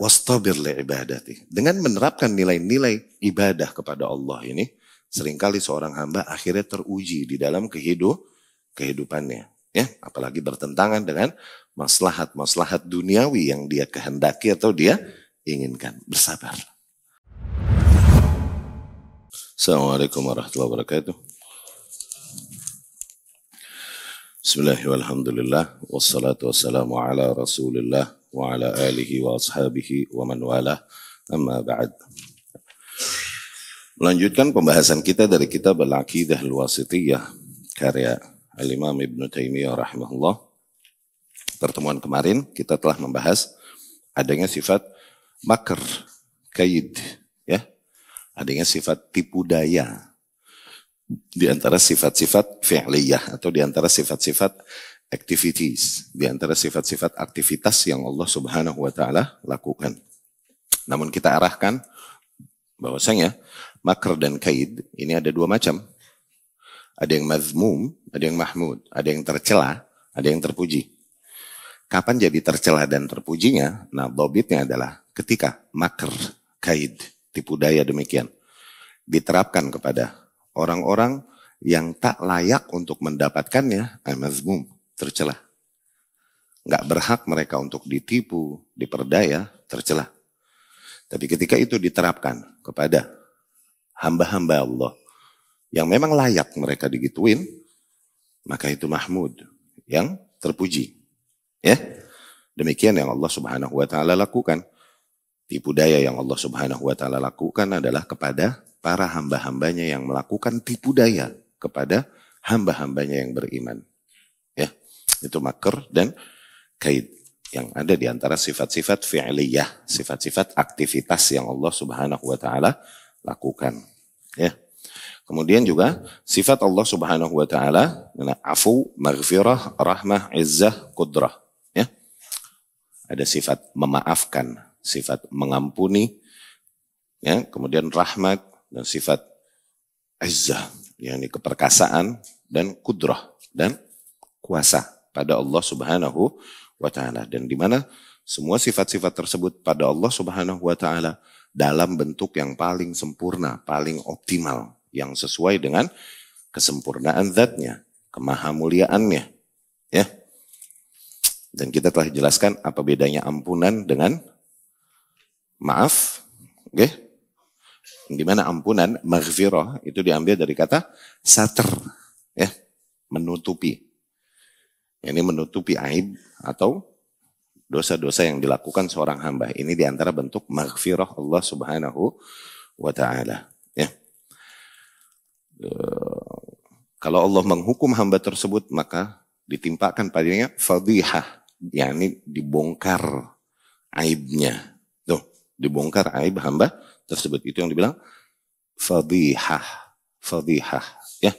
wastabir li ibadati. Dengan menerapkan nilai-nilai ibadah kepada Allah ini, seringkali seorang hamba akhirnya teruji di dalam kehidup kehidupannya, ya, apalagi bertentangan dengan maslahat-maslahat duniawi yang dia kehendaki atau dia inginkan. Bersabar. Assalamualaikum warahmatullahi wabarakatuh. Bismillahirrahmanirrahim. Wassalatu wassalamu ala rasulillah وعلى آله وأصحابه ومن والاه أما بعد Melanjutkan pembahasan kita dari kitab Al-Aqidah Al-Wasitiyah karya Al-Imam Ibn Taimiyah rahimahullah. Pertemuan kemarin kita telah membahas adanya sifat makr, kaid, ya. Adanya sifat tipu daya di antara sifat-sifat fi'liyah atau di antara sifat-sifat activities, di antara sifat-sifat aktivitas yang Allah Subhanahu wa taala lakukan. Namun kita arahkan bahwasanya makar dan kaid ini ada dua macam. Ada yang mazmum, ada yang mahmud, ada yang tercela, ada yang terpuji. Kapan jadi tercela dan terpujinya? Nah, dobitnya adalah ketika makar, kaid, tipu daya demikian diterapkan kepada orang-orang yang tak layak untuk mendapatkannya, mazmum tercelah, Nggak berhak mereka untuk ditipu, diperdaya, tercelah. Tapi ketika itu diterapkan kepada hamba-hamba Allah yang memang layak mereka digituin, maka itu Mahmud yang terpuji. Ya. Demikian yang Allah Subhanahu wa taala lakukan. Tipu daya yang Allah Subhanahu wa taala lakukan adalah kepada para hamba-hambanya yang melakukan tipu daya kepada hamba-hambanya yang beriman. Itu makar dan kaid yang ada di antara sifat-sifat fi'liyah, sifat-sifat aktivitas yang Allah Subhanahu wa taala lakukan. Ya. Kemudian juga sifat Allah Subhanahu wa taala afu, maghfirah, rahmah, izzah, kudrah. ya. Ada sifat memaafkan, sifat mengampuni, ya, kemudian rahmat dan sifat izzah, yakni keperkasaan dan kudrah dan kuasa pada Allah Subhanahu wa taala dan di mana semua sifat-sifat tersebut pada Allah Subhanahu wa taala dalam bentuk yang paling sempurna, paling optimal yang sesuai dengan kesempurnaan zatnya, kemahamuliaannya, ya. Dan kita telah jelaskan apa bedanya ampunan dengan maaf, oke? Okay? Di mana ampunan maghfirah itu diambil dari kata satr, ya, menutupi. Ini menutupi aib atau dosa-dosa yang dilakukan seorang hamba. Ini diantara bentuk maghfirah Allah subhanahu wa ta'ala. Ya. Eh, kalau Allah menghukum hamba tersebut, maka ditimpakan padanya fadihah. yakni dibongkar aibnya. Tuh, dibongkar aib hamba tersebut. Itu yang dibilang fadihah. Fadihah. Ya.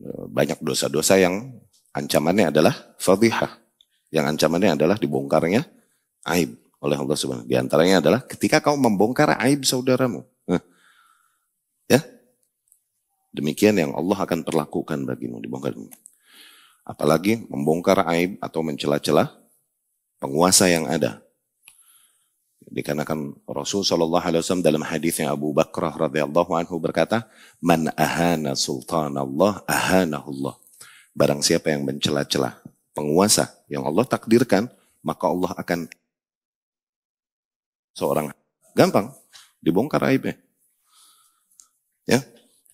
Eh, banyak dosa-dosa yang Ancamannya adalah fadhihah. Yang ancamannya adalah dibongkarnya aib oleh Allah Subhanahu Di antaranya adalah ketika kau membongkar aib saudaramu. ya. Demikian yang Allah akan perlakukan bagimu dibongkar. Apalagi membongkar aib atau mencela-cela penguasa yang ada. Dikarenakan Rasul Shallallahu Alaihi Wasallam dalam hadisnya Abu Bakrah radhiyallahu anhu berkata, "Man ahana sultan Allah, ahanahu Allah." Barang siapa yang mencela-cela penguasa yang Allah takdirkan, maka Allah akan seorang gampang dibongkar aibnya. Ya,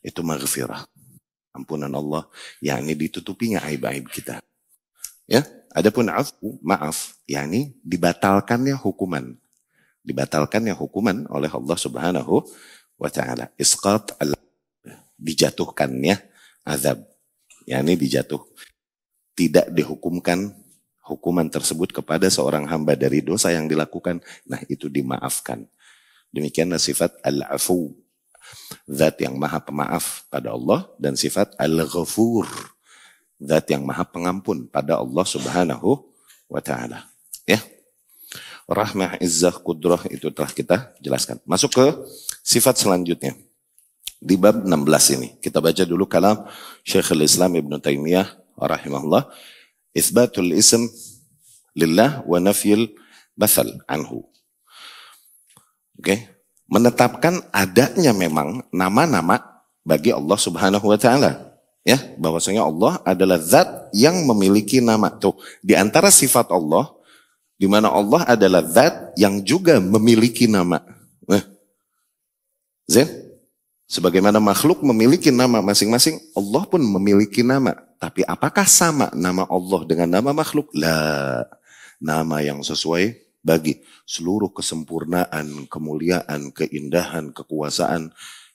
itu maghfirah. Ampunan Allah, yakni ditutupinya aib-aib kita. Ya, adapun afu, maaf, yakni dibatalkannya hukuman. Dibatalkannya hukuman oleh Allah Subhanahu wa taala. Isqat al dijatuhkannya azab yakni dijatuh tidak dihukumkan hukuman tersebut kepada seorang hamba dari dosa yang dilakukan nah itu dimaafkan demikianlah sifat al-afu zat yang maha pemaaf pada Allah dan sifat al-ghafur zat yang maha pengampun pada Allah Subhanahu wa taala ya rahmah izzah kudrah itu telah kita jelaskan masuk ke sifat selanjutnya di bab 16 ini. Kita baca dulu kalam al Islam Ibn Taymiyah, rahimahullah. Isbatul ism lillah wa nafil basal anhu. Oke, okay. menetapkan adanya memang nama-nama bagi Allah Subhanahu wa taala. Ya, bahwasanya Allah adalah zat yang memiliki nama. Tuh, di antara sifat Allah di mana Allah adalah zat yang juga memiliki nama. Nah. Zain? Sebagaimana makhluk memiliki nama masing-masing, Allah pun memiliki nama. Tapi apakah sama nama Allah dengan nama makhluk? La. nama yang sesuai bagi seluruh kesempurnaan, kemuliaan, keindahan, kekuasaan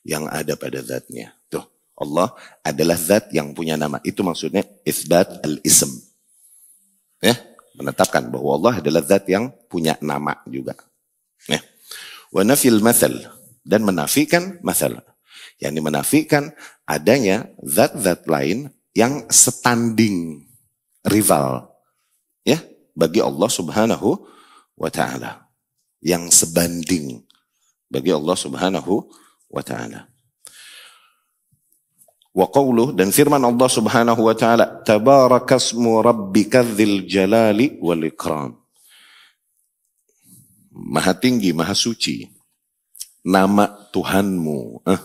yang ada pada zatnya. Tuh, Allah adalah zat yang punya nama. Itu maksudnya isbat al-ism. Ya, menetapkan bahwa Allah adalah zat yang punya nama juga. Ya. Wa nafil mathal dan menafikan masalah yang dimenafikan adanya zat-zat lain yang standing rival ya bagi Allah Subhanahu wa taala yang sebanding bagi Allah Subhanahu wa taala. Wa qawluh dan firman Allah Subhanahu wa taala tabarakasmu rabbika dzil jalali wal ikram. Maha tinggi, maha suci. Nama Tuhanmu. Eh,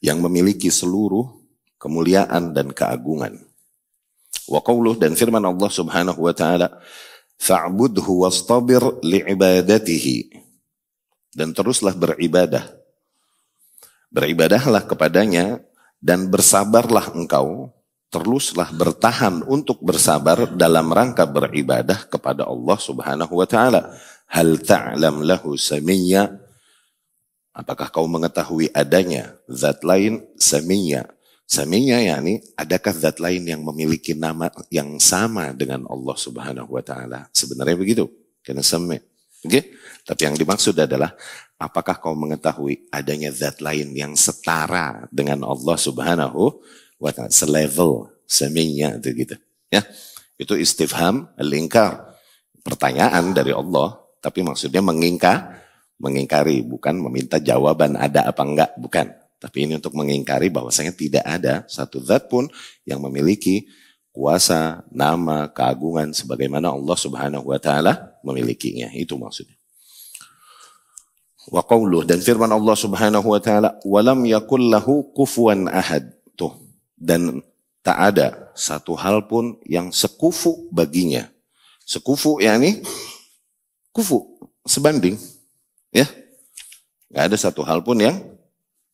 yang memiliki seluruh kemuliaan dan keagungan. Wa qawluh dan firman Allah Subhanahu wa taala, "Fa'budhu wastabir li'ibadatihi." Dan teruslah beribadah. Beribadahlah kepadanya dan bersabarlah engkau, teruslah bertahan untuk bersabar dalam rangka beribadah kepada Allah Subhanahu wa taala. Hal ta'lam lahu samiyya Apakah kau mengetahui adanya zat lain seminya, Saminya yakni adakah zat lain yang memiliki nama yang sama dengan Allah Subhanahu wa taala? Sebenarnya begitu. Karena sami. Oke? Okay? Tapi yang dimaksud adalah apakah kau mengetahui adanya zat lain yang setara dengan Allah Subhanahu wa taala, selevel seminya itu gitu. Ya. Itu istifham lingkar Pertanyaan dari Allah, tapi maksudnya mengingkar mengingkari, bukan meminta jawaban ada apa enggak, bukan. Tapi ini untuk mengingkari bahwasanya tidak ada satu zat pun yang memiliki kuasa, nama, keagungan sebagaimana Allah Subhanahu wa taala memilikinya. Itu maksudnya. Wa dan firman Allah Subhanahu wa taala, "Walam yakul lahu kufuwan ahad." Tuh. Dan tak ada satu hal pun yang sekufu baginya. Sekufu yakni kufu, sebanding Ya. Gak ada satu hal pun yang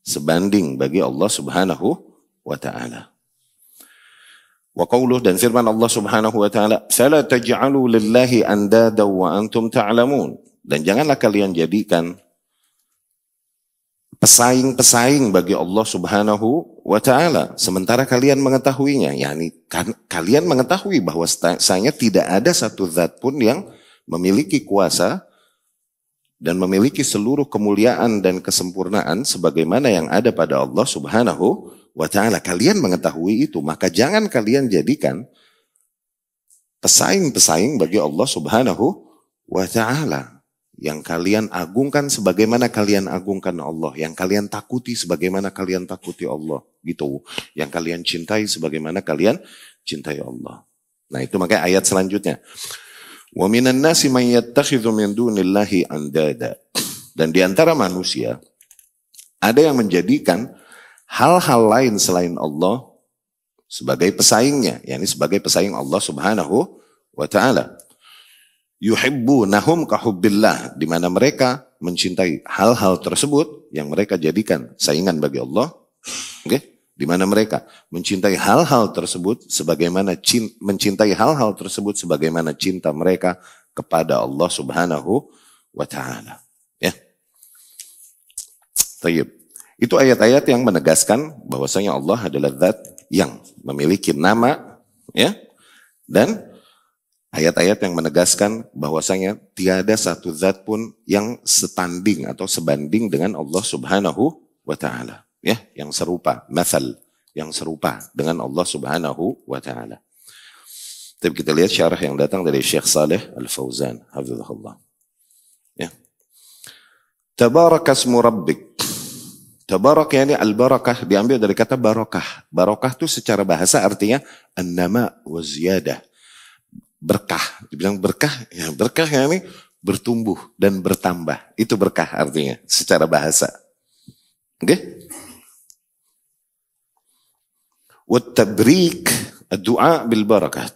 sebanding bagi Allah Subhanahu wa taala. Wa qawluh dan firman Allah Subhanahu wa taala, "Fala taj'alu lillahi andada wa antum ta'lamun." Dan janganlah kalian jadikan pesaing-pesaing bagi Allah Subhanahu wa taala sementara kalian mengetahuinya, yakni kan, kalian mengetahui bahwa saya tidak ada satu zat pun yang memiliki kuasa dan memiliki seluruh kemuliaan dan kesempurnaan sebagaimana yang ada pada Allah Subhanahu wa taala. Kalian mengetahui itu, maka jangan kalian jadikan pesaing-pesaing bagi Allah Subhanahu wa taala. Yang kalian agungkan sebagaimana kalian agungkan Allah, yang kalian takuti sebagaimana kalian takuti Allah, gitu. Yang kalian cintai sebagaimana kalian cintai Allah. Nah, itu makanya ayat selanjutnya nasi min dunillahi andada. Dan di antara manusia ada yang menjadikan hal-hal lain selain Allah sebagai pesaingnya, yakni sebagai pesaing Allah Subhanahu wa taala. Yuhibbu nahum kahubillah di mana mereka mencintai hal-hal tersebut yang mereka jadikan saingan bagi Allah. Okay? di mana mereka mencintai hal-hal tersebut sebagaimana cinta, mencintai hal-hal tersebut sebagaimana cinta mereka kepada Allah Subhanahu wa taala. Ya. Tayyib. Itu ayat-ayat yang menegaskan bahwasanya Allah adalah zat yang memiliki nama ya dan ayat-ayat yang menegaskan bahwasanya tiada satu zat pun yang setanding atau sebanding dengan Allah Subhanahu wa taala ya yang serupa masal yang serupa dengan Allah Subhanahu wa taala. Tapi kita lihat syarah yang datang dari Syekh Saleh Al-Fauzan, hafizahullah. Ya. Tabarakasmu rabbik. Tabarak yakni al-barakah diambil dari kata barakah. Barakah itu secara bahasa artinya annama wa ziyadah. Berkah. Dibilang berkah, ya berkah yakni bertumbuh dan bertambah. Itu berkah artinya secara bahasa. Oke? Okay? Wattabrik doa bil barakah.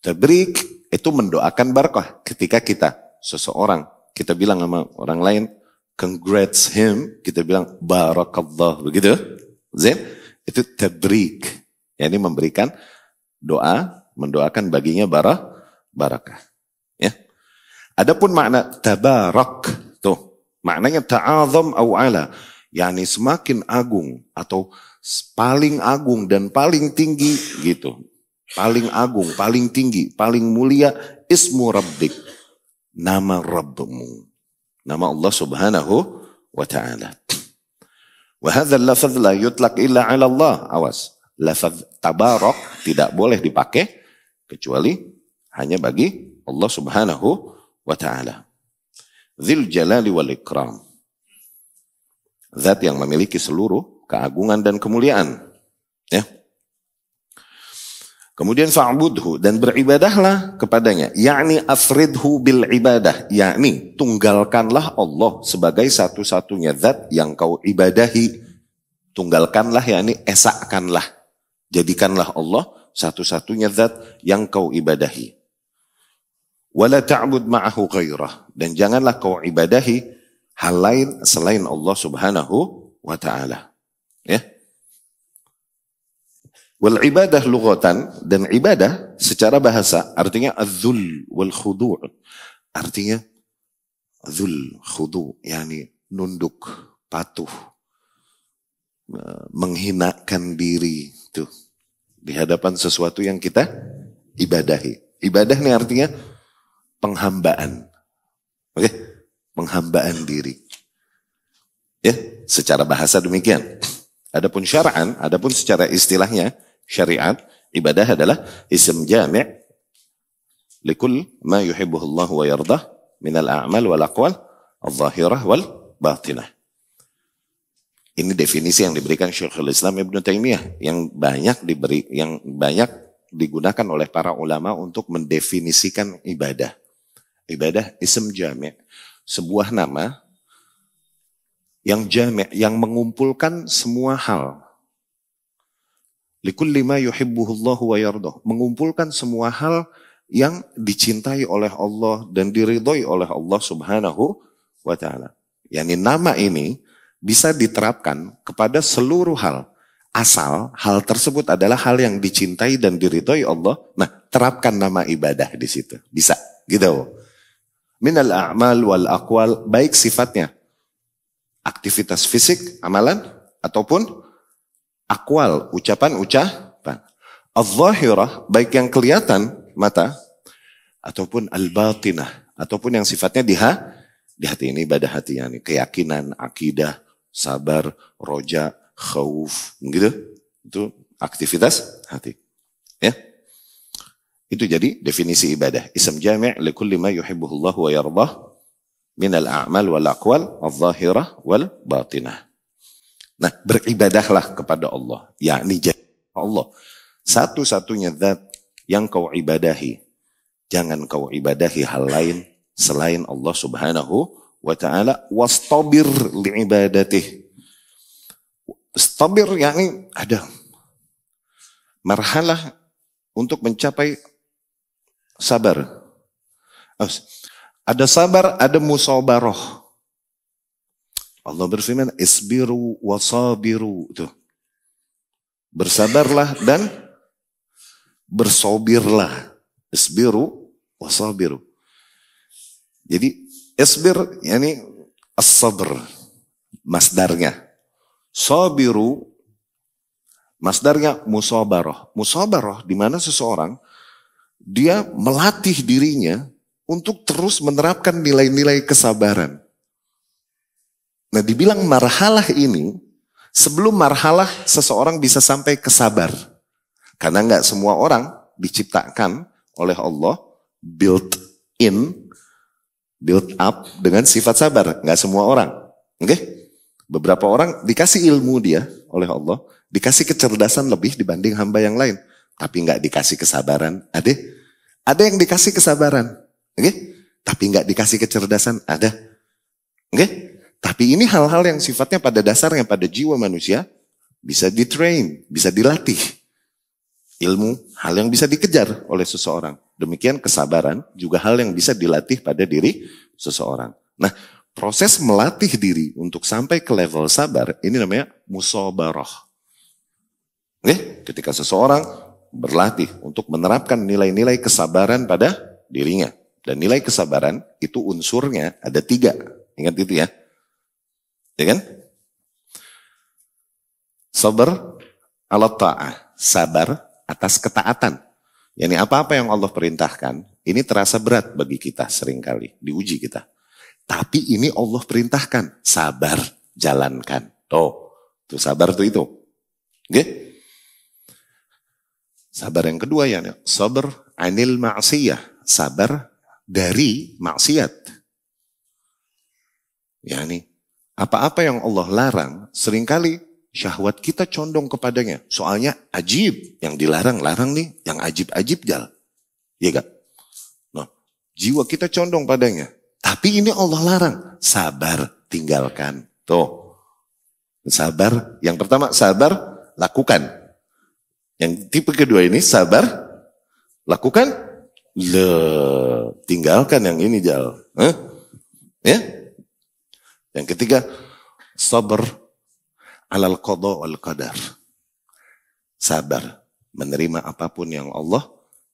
Tabrik itu mendoakan barakah ketika kita seseorang kita bilang sama orang lain congrats him kita bilang barakallah begitu Zain itu tabrik ya, ini memberikan doa mendoakan baginya barah barakah ya adapun makna tabarak tuh maknanya ta'azam au ala yakni semakin agung atau paling agung dan paling tinggi gitu. Paling agung, paling tinggi, paling mulia ismu rabbik. Nama Rabbmu. Nama Allah Subhanahu wa taala. Wa hadzal lafaz la yutlaq illa 'ala Allah. Awas. Lafaz tabarok tidak boleh dipakai kecuali hanya bagi Allah Subhanahu wa taala. Dzil jalali wal ikram. Zat yang memiliki seluruh keagungan dan kemuliaan. Ya. Kemudian fa'budhu dan beribadahlah kepadanya. Yakni asridhu bil ibadah. Yakni tunggalkanlah Allah sebagai satu-satunya zat yang kau ibadahi. Tunggalkanlah yakni esakanlah, Jadikanlah Allah satu-satunya zat yang kau ibadahi. Wala ta'bud ma'ahu ghairah. Dan janganlah kau ibadahi hal lain selain Allah subhanahu wa ta'ala. Wal ibadah lugotan dan ibadah secara bahasa artinya azul wal khudu' artinya azul khudu' yakni nunduk, patuh, menghinakan diri tuh di hadapan sesuatu yang kita ibadahi. Ibadah ini artinya penghambaan. Oke? Okay? Penghambaan diri. Ya, secara bahasa demikian. Adapun syara'an, adapun secara istilahnya, syariat ibadah adalah isim jami' likul ma yuhibbuhu Allah wa yardah min al-a'mal wal aqwal al-zahirah wal batinah. Ini definisi yang diberikan Syekhul Islam Ibnu Taimiyah yang banyak diberi yang banyak digunakan oleh para ulama untuk mendefinisikan ibadah. Ibadah isim jami' sebuah nama yang jami' yang mengumpulkan semua hal Likul ma wa Mengumpulkan semua hal yang dicintai oleh Allah dan diridhoi oleh Allah subhanahu wa ta'ala. Yani nama ini bisa diterapkan kepada seluruh hal. Asal hal tersebut adalah hal yang dicintai dan diridhoi Allah. Nah, terapkan nama ibadah di situ. Bisa, gitu. Minal a'mal wal aqwal, baik sifatnya. Aktivitas fisik, amalan, ataupun akwal, ucapan ucapan. Al-zahirah, baik yang kelihatan mata, ataupun al-batinah, ataupun yang sifatnya di, ha, di hati ini, pada hati ini. Keyakinan, akidah, sabar, roja, khauf, gitu. Itu aktivitas hati. Ya. Itu jadi definisi ibadah. Isam jami' li kulli ma yuhibbuhullahu wa yardah min al-a'mal wal aqwal, al-zahirah wal batinah. Nah, beribadahlah kepada Allah. Yakni Allah. Satu-satunya zat yang kau ibadahi. Jangan kau ibadahi hal lain selain Allah subhanahu wa ta'ala. Wastabir li'ibadatih. Stabir yakni ada marhalah untuk mencapai sabar. Ada sabar, ada musabaroh. Allah berfirman, "Isbiru wasabiru." Tuh. Bersabarlah dan bersobirlah. Isbiru wasabiru. Jadi isbir yakni as-sabr masdarnya. Sabiru masdarnya musabarah. Musabarah di mana seseorang dia melatih dirinya untuk terus menerapkan nilai-nilai kesabaran. Nah dibilang marhalah ini, sebelum marhalah seseorang bisa sampai ke sabar. Karena nggak semua orang diciptakan oleh Allah built in, built up dengan sifat sabar. Nggak semua orang. Oke? Okay? Beberapa orang dikasih ilmu dia oleh Allah, dikasih kecerdasan lebih dibanding hamba yang lain. Tapi nggak dikasih kesabaran. Ada, ada yang dikasih kesabaran. Oke? Okay? Tapi nggak dikasih kecerdasan. Ada. Oke? Okay? Tapi ini hal-hal yang sifatnya pada dasarnya pada jiwa manusia bisa ditrain, bisa dilatih. Ilmu hal yang bisa dikejar oleh seseorang. Demikian kesabaran juga hal yang bisa dilatih pada diri seseorang. Nah, proses melatih diri untuk sampai ke level sabar ini namanya musobaroh. Oke, ketika seseorang berlatih untuk menerapkan nilai-nilai kesabaran pada dirinya. Dan nilai kesabaran itu unsurnya ada tiga. Ingat itu ya. Ya kan? Sabar ala ta'ah. Sabar atas ketaatan. Yani apa-apa yang Allah perintahkan, ini terasa berat bagi kita seringkali. Diuji kita. Tapi ini Allah perintahkan. Sabar, jalankan. Tuh, tuh sabar tuh itu. Oke? Sabar yang kedua ya, sabar anil ma'siyah, sabar dari maksiat. nih, apa-apa yang Allah larang, seringkali syahwat kita condong kepadanya. Soalnya ajib, yang dilarang larang nih, yang ajib-ajib jal. Iya gak? Nah, jiwa kita condong padanya. Tapi ini Allah larang. Sabar, tinggalkan. Tuh. Sabar, yang pertama sabar, lakukan. Yang tipe kedua ini sabar, lakukan, le tinggalkan yang ini jal. Eh? Ya? Yang ketiga, sabar alal qada wal qadar. Sabar menerima apapun yang Allah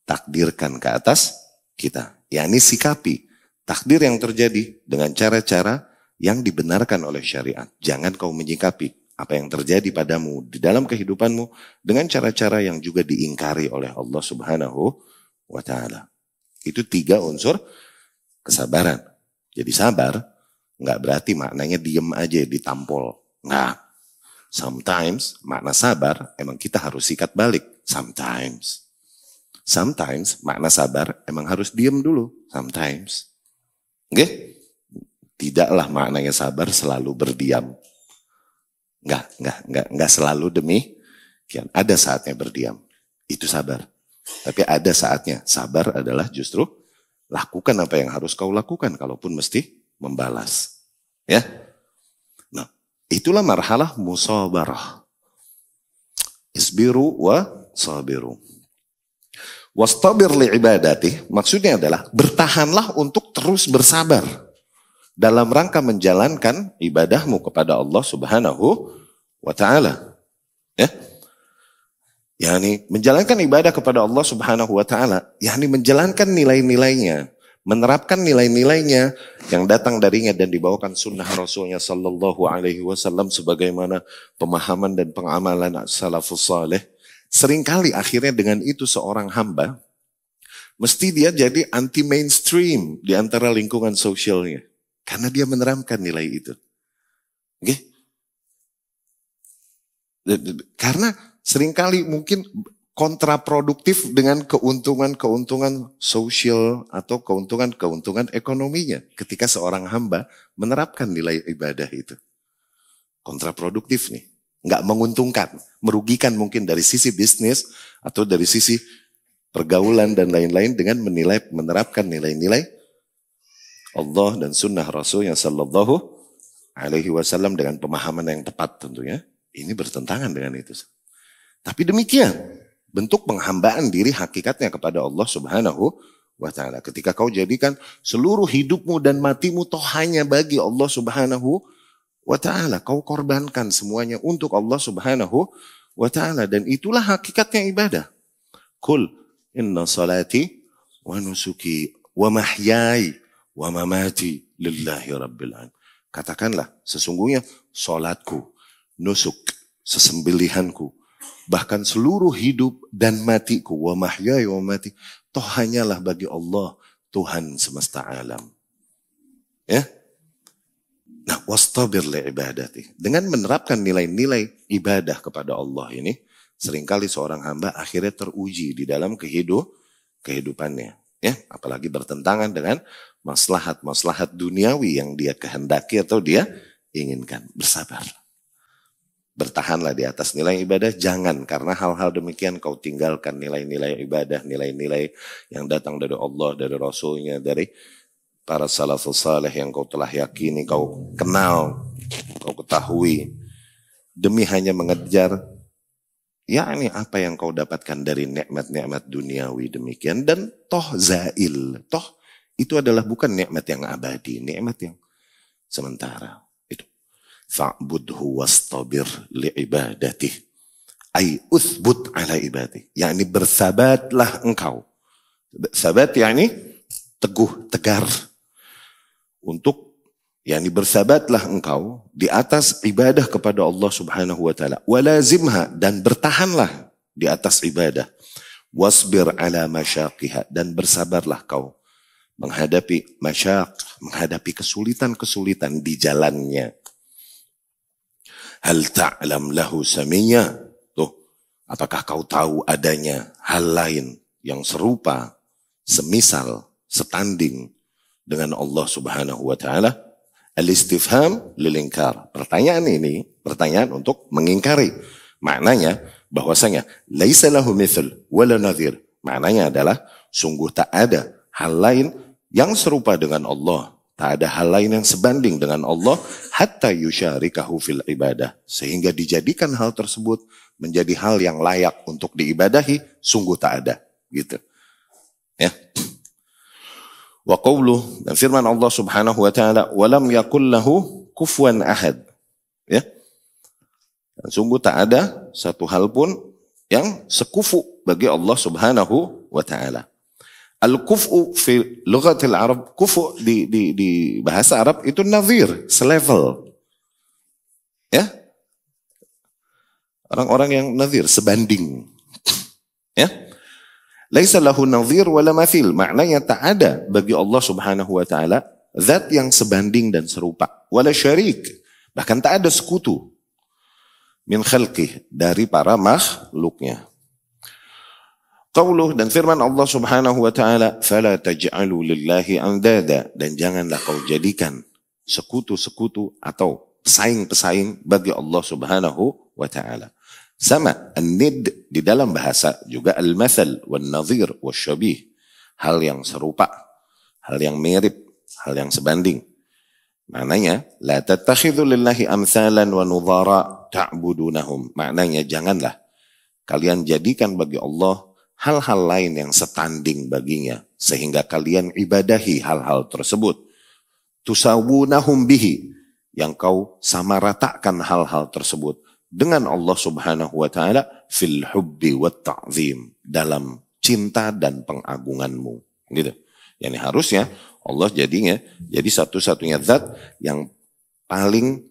takdirkan ke atas kita. yakni sikapi takdir yang terjadi dengan cara-cara yang dibenarkan oleh syariat. Jangan kau menyikapi apa yang terjadi padamu di dalam kehidupanmu dengan cara-cara yang juga diingkari oleh Allah Subhanahu wa taala. Itu tiga unsur kesabaran. Jadi sabar Nggak berarti maknanya diem aja, ditampol. Nggak. Sometimes makna sabar emang kita harus sikat balik. Sometimes. Sometimes makna sabar emang harus diem dulu. Sometimes. Oke? Tidaklah maknanya sabar selalu berdiam. Enggak, enggak, enggak, enggak selalu demi kian Ada saatnya berdiam. Itu sabar. Tapi ada saatnya. Sabar adalah justru lakukan apa yang harus kau lakukan. Kalaupun mesti membalas. Ya. Nah, itulah marhalah musabarah. Isbiru wa sabiru. Wastabir li ibadati maksudnya adalah bertahanlah untuk terus bersabar dalam rangka menjalankan ibadahmu kepada Allah Subhanahu wa taala. Ya. Yani menjalankan ibadah kepada Allah Subhanahu wa taala, yakni menjalankan nilai-nilainya, menerapkan nilai-nilainya yang datang darinya dan dibawakan sunnah Rasulnya Sallallahu Alaihi Wasallam sebagaimana pemahaman dan pengamalan salafus saleh. Seringkali akhirnya dengan itu seorang hamba mesti dia jadi anti mainstream di antara lingkungan sosialnya karena dia menerapkan nilai itu. Oke? Okay? Karena seringkali mungkin kontraproduktif dengan keuntungan-keuntungan sosial atau keuntungan-keuntungan ekonominya ketika seorang hamba menerapkan nilai ibadah itu. Kontraproduktif nih, nggak menguntungkan, merugikan mungkin dari sisi bisnis atau dari sisi pergaulan dan lain-lain dengan menilai menerapkan nilai-nilai Allah dan sunnah Rasul yang Sallallahu Alaihi Wasallam dengan pemahaman yang tepat tentunya. Ini bertentangan dengan itu. Tapi demikian, bentuk penghambaan diri hakikatnya kepada Allah Subhanahu wa taala. Ketika kau jadikan seluruh hidupmu dan matimu toh hanya bagi Allah Subhanahu wa taala, kau korbankan semuanya untuk Allah Subhanahu wa taala dan itulah hakikatnya ibadah. Kul inna salati wa nusuki wa mahyai wa mamati lillahi rabbil alamin. Katakanlah sesungguhnya salatku, nusuk, sesembelihanku, bahkan seluruh hidup dan matiku wa mahyai wa mati toh hanyalah bagi Allah Tuhan semesta alam. Ya. Nah, wastabir li ibadati. Dengan menerapkan nilai-nilai ibadah kepada Allah ini, seringkali seorang hamba akhirnya teruji di dalam kehidup kehidupannya, ya, apalagi bertentangan dengan maslahat-maslahat duniawi yang dia kehendaki atau dia inginkan. Bersabar bertahanlah di atas nilai ibadah, jangan karena hal-hal demikian kau tinggalkan nilai-nilai ibadah, nilai-nilai yang datang dari Allah, dari Rasulnya, dari para salafus saleh yang kau telah yakini, kau kenal, kau ketahui. Demi hanya mengejar, ya ini apa yang kau dapatkan dari nikmat-nikmat duniawi demikian. Dan toh zail, toh itu adalah bukan nikmat yang abadi, nikmat yang sementara. Fa'budhu wastabir li'ibadatih. Ay uthbut ala ibadih. Yani bersabatlah engkau. Sabat yakni teguh, tegar. Untuk yakni bersabatlah engkau di atas ibadah kepada Allah Subhanahu wa taala. Walazimha dan bertahanlah di atas ibadah. Wasbir ala masyaqiha dan bersabarlah kau menghadapi masyak, menghadapi kesulitan-kesulitan di jalannya. Hal ta'lam lahu saminya. Tuh, apakah kau tahu adanya hal lain yang serupa, semisal, setanding dengan Allah Subhanahu wa taala? Al-istifham lilingkar. Pertanyaan ini pertanyaan untuk mengingkari. Maknanya bahwasanya laisa lahu mithl wala nadhir. Maknanya adalah sungguh tak ada hal lain yang serupa dengan Allah Tak ada hal lain yang sebanding dengan Allah hatta yusyarikahu fil ibadah sehingga dijadikan hal tersebut menjadi hal yang layak untuk diibadahi sungguh tak ada gitu. Ya. Wa qawluh, dan firman Allah Subhanahu wa taala walam lahu ahad. Ya. Dan sungguh tak ada satu hal pun yang sekufu bagi Allah Subhanahu wa taala. Al-kufu fi lughatil Arab, kufu di, di, di bahasa Arab itu nazir, selevel. Ya? Orang-orang yang nazir, sebanding. ya? Laisa lahu nazir wala mathil. Maknanya tak ada bagi Allah subhanahu wa ta'ala zat yang sebanding dan serupa. Wala syarik. Bahkan tak ada sekutu. Min khalqih. Dari para makhluknya. Qauluh dan firman Allah Subhanahu wa taala, "Fala taj'alu lillahi andada" dan janganlah kau jadikan sekutu-sekutu atau pesaing-pesaing bagi Allah Subhanahu wa taala. Sama an-nid di dalam bahasa juga al-mathal wan nadhir wasyabih. Hal yang serupa, hal yang mirip, hal yang sebanding. Maknanya, la tattakhidhu lillahi amsalan wa nudhara ta'budunahum. Maknanya janganlah kalian jadikan bagi Allah hal-hal lain yang setanding baginya sehingga kalian ibadahi hal-hal tersebut. Tusawunahum bihi yang kau samaratakan hal-hal tersebut dengan Allah Subhanahu wa taala fil hubbi wa ta'zim dalam cinta dan pengagunganmu gitu. Yani harusnya Allah jadinya jadi satu-satunya zat yang paling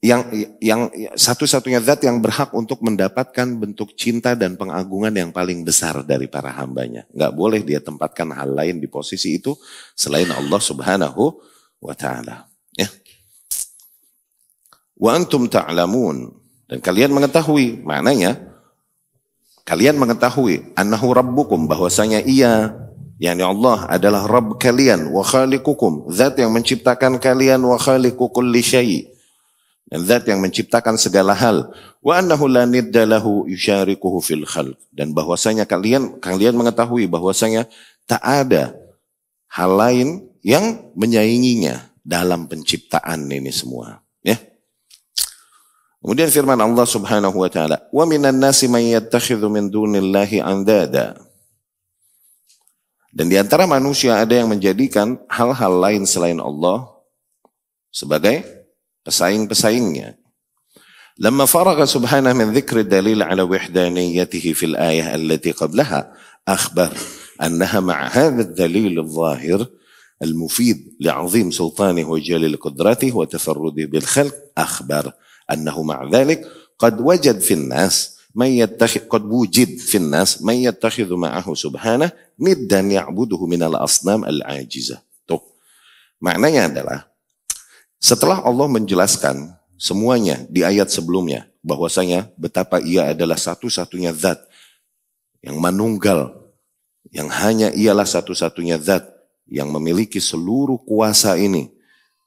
yang yang satu-satunya zat yang berhak untuk mendapatkan bentuk cinta dan pengagungan yang paling besar dari para hambanya. Nggak boleh dia tempatkan hal lain di posisi itu selain Allah Subhanahu wa taala. Ya. Wa antum ta'lamun dan kalian mengetahui maknanya kalian mengetahui annahu rabbukum bahwasanya ia yakni Allah adalah Rabb kalian wa khaliqukum zat yang menciptakan kalian wa khaliqu kulli syai' Dan Zat yang menciptakan segala hal. Wa annahu la niddalahu yusyarikuhu fil khalq. Dan bahwasanya kalian kalian mengetahui bahwasanya tak ada hal lain yang menyainginya dalam penciptaan ini semua. Ya. Kemudian firman Allah Subhanahu wa taala, "Wa minan nasi may yattakhidhu min dunillahi andada." Dan di antara manusia ada yang menjadikan hal-hal lain selain Allah sebagai بسعين بسعين يعني لما فرغ سبحانه من ذكر الدليل على وحدانيته في الآية التي قبلها أخبر أنها مع هذا الدليل الظاهر المفيد لعظيم سلطانه وجلال قدرته وتفرده بالخلق أخبر أنه مع ذلك قد وجد في الناس من يتخذ قد وجد في الناس من يتخذ معه سبحانه ندا يعبده من الأصنام العاجزة. Tuh. Maknanya adalah Setelah Allah menjelaskan semuanya di ayat sebelumnya, bahwasanya betapa ia adalah satu-satunya zat yang manunggal, yang hanya ialah satu-satunya zat yang memiliki seluruh kuasa ini,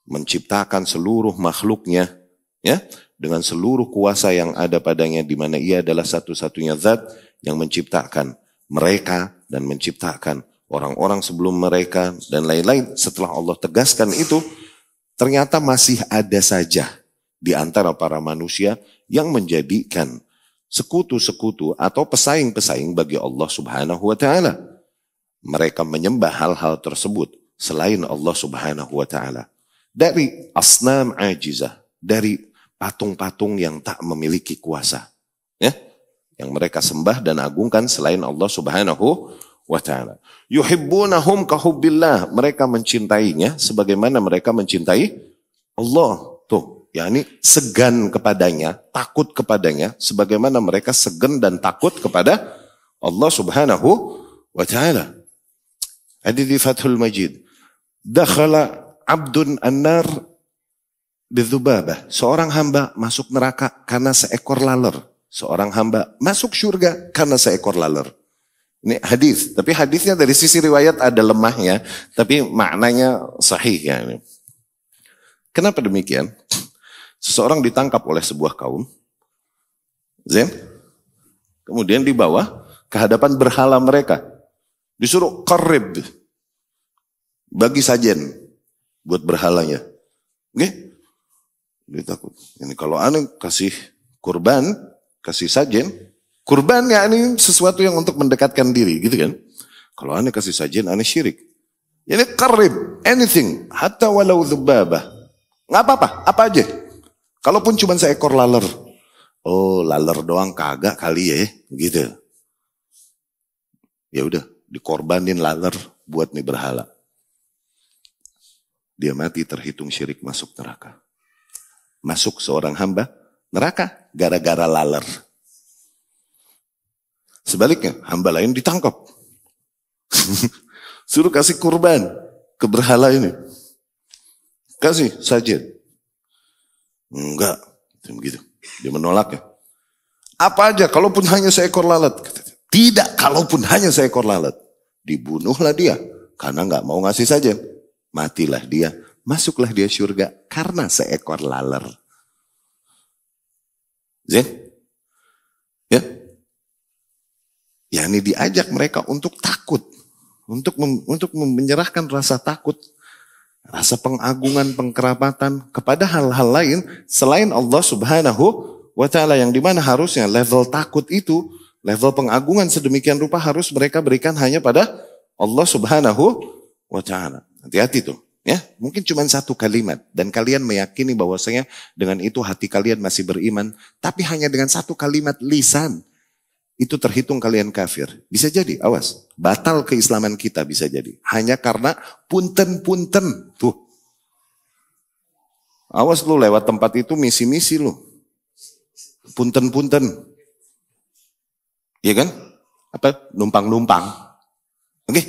menciptakan seluruh makhluknya, ya, dengan seluruh kuasa yang ada padanya, di mana ia adalah satu-satunya zat yang menciptakan mereka dan menciptakan orang-orang sebelum mereka dan lain-lain. Setelah Allah tegaskan itu, Ternyata masih ada saja di antara para manusia yang menjadikan sekutu-sekutu atau pesaing-pesaing bagi Allah Subhanahu wa taala. Mereka menyembah hal-hal tersebut selain Allah Subhanahu wa taala. Dari asnam ajizah, dari patung-patung yang tak memiliki kuasa. Ya? Yang mereka sembah dan agungkan selain Allah Subhanahu wa taala. Yuhibbunahum kahubbillah, mereka mencintainya sebagaimana mereka mencintai Allah. Tuh, yakni segan kepadanya, takut kepadanya sebagaimana mereka segan dan takut kepada Allah Subhanahu wa taala. Ada di Fathul Majid. Dakhala abdun annar bidzubabah. Seorang hamba masuk neraka karena seekor laler. Seorang hamba masuk surga karena seekor laler. Ini hadis, tapi hadisnya dari sisi riwayat ada lemahnya, tapi maknanya sahih ya. Kenapa demikian? Seseorang ditangkap oleh sebuah kaum, Zen, kemudian dibawa ke hadapan berhala mereka. Disuruh korib bagi sajen buat berhalanya. Oke? Okay? Dia Ini kalau aneh kasih kurban, kasih sajen, Kurban ya ini sesuatu yang untuk mendekatkan diri, gitu kan? Kalau aneh kasih sajian, aneh syirik. Ini karib, anything, hatta walau dzubabah. Nggak apa-apa, apa aja. Kalaupun cuma seekor laler. Oh, laler doang kagak kali ya, gitu. Ya udah, dikorbanin laler buat nih berhala. Dia mati terhitung syirik masuk neraka. Masuk seorang hamba neraka gara-gara laler. Sebaliknya, hamba lain ditangkap. Suruh kasih kurban ke berhala ini. Kasih saja Enggak, begitu. Dia menolak ya. Apa aja, kalaupun hanya seekor lalat. Tidak, kalaupun hanya seekor lalat. Dibunuhlah dia, karena nggak mau ngasih saja Matilah dia, masuklah dia surga karena seekor lalat Ya? Ya ini diajak mereka untuk takut, untuk mem, untuk menyerahkan rasa takut, rasa pengagungan, pengkerapatan kepada hal-hal lain selain Allah Subhanahu wa taala yang dimana harusnya level takut itu, level pengagungan sedemikian rupa harus mereka berikan hanya pada Allah Subhanahu wa taala. Hati-hati tuh ya mungkin cuma satu kalimat dan kalian meyakini bahwasanya dengan itu hati kalian masih beriman tapi hanya dengan satu kalimat lisan itu terhitung kalian kafir. Bisa jadi, awas. Batal keislaman kita bisa jadi. Hanya karena punten-punten. Tuh. Awas lu lewat tempat itu misi-misi lu. Punten-punten. Iya kan? Apa? Numpang-numpang. Oke? Okay?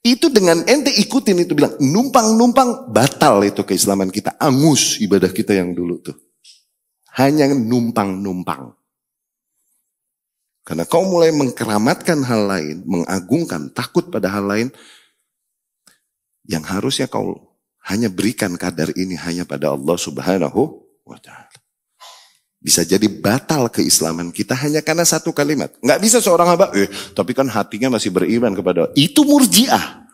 Itu dengan ente ikutin itu bilang, numpang-numpang batal itu keislaman kita. Angus ibadah kita yang dulu tuh. Hanya numpang-numpang. Karena kau mulai mengkeramatkan hal lain, mengagungkan, takut pada hal lain, yang harusnya kau hanya berikan kadar ini hanya pada Allah subhanahu wa ta'ala. Bisa jadi batal keislaman kita hanya karena satu kalimat. Nggak bisa seorang hamba, eh, tapi kan hatinya masih beriman kepada Allah. Itu murjiah.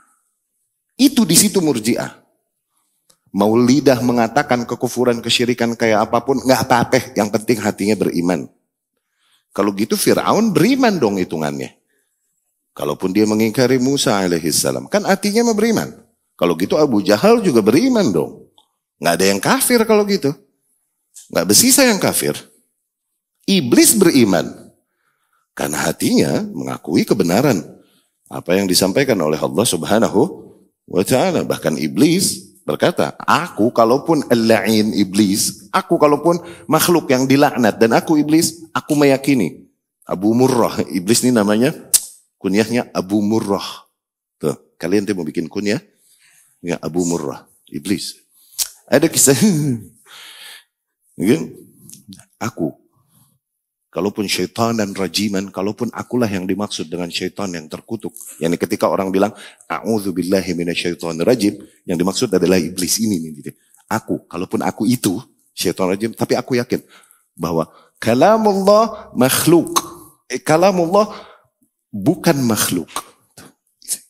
Itu di situ murjiah. Mau lidah mengatakan kekufuran, kesyirikan kayak apapun, nggak apa-apa. Yang penting hatinya beriman. Kalau gitu Fir'aun beriman dong hitungannya. Kalaupun dia mengingkari Musa alaihissalam. Kan artinya mau beriman. Kalau gitu Abu Jahal juga beriman dong. Nggak ada yang kafir kalau gitu. Nggak bersisa yang kafir. Iblis beriman. Karena hatinya mengakui kebenaran. Apa yang disampaikan oleh Allah subhanahu wa ta'ala. Bahkan Iblis berkata, aku kalaupun elain lain iblis, aku kalaupun makhluk yang dilaknat dan aku iblis, aku meyakini Abu Murrah, iblis ini namanya kunyahnya Abu Murrah. Tuh, kalian tuh mau bikin kunyah? Ya, Abu Murrah, iblis. Ada kisah. Ya kan? Aku Kalaupun syaitan dan rajiman, kalaupun akulah yang dimaksud dengan syaitan yang terkutuk. Yang ketika orang bilang, A'udhu billahi minasyaitan rajim, yang dimaksud adalah iblis ini. Nih, gitu. Aku, kalaupun aku itu, syaitan rajim, tapi aku yakin bahwa kalamullah makhluk. Eh, kalamullah bukan makhluk.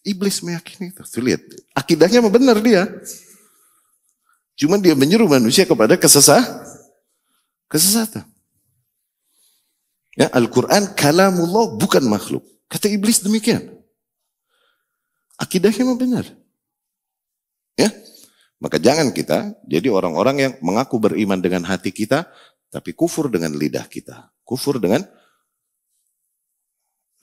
Iblis meyakini itu. Lihat, akidahnya benar dia. Cuman dia menyuruh manusia kepada kesesah, kesesatan. Ya, Al-Quran kalamullah bukan makhluk. Kata iblis demikian. Akidahnya memang benar. Ya, maka jangan kita jadi orang-orang yang mengaku beriman dengan hati kita, tapi kufur dengan lidah kita. Kufur dengan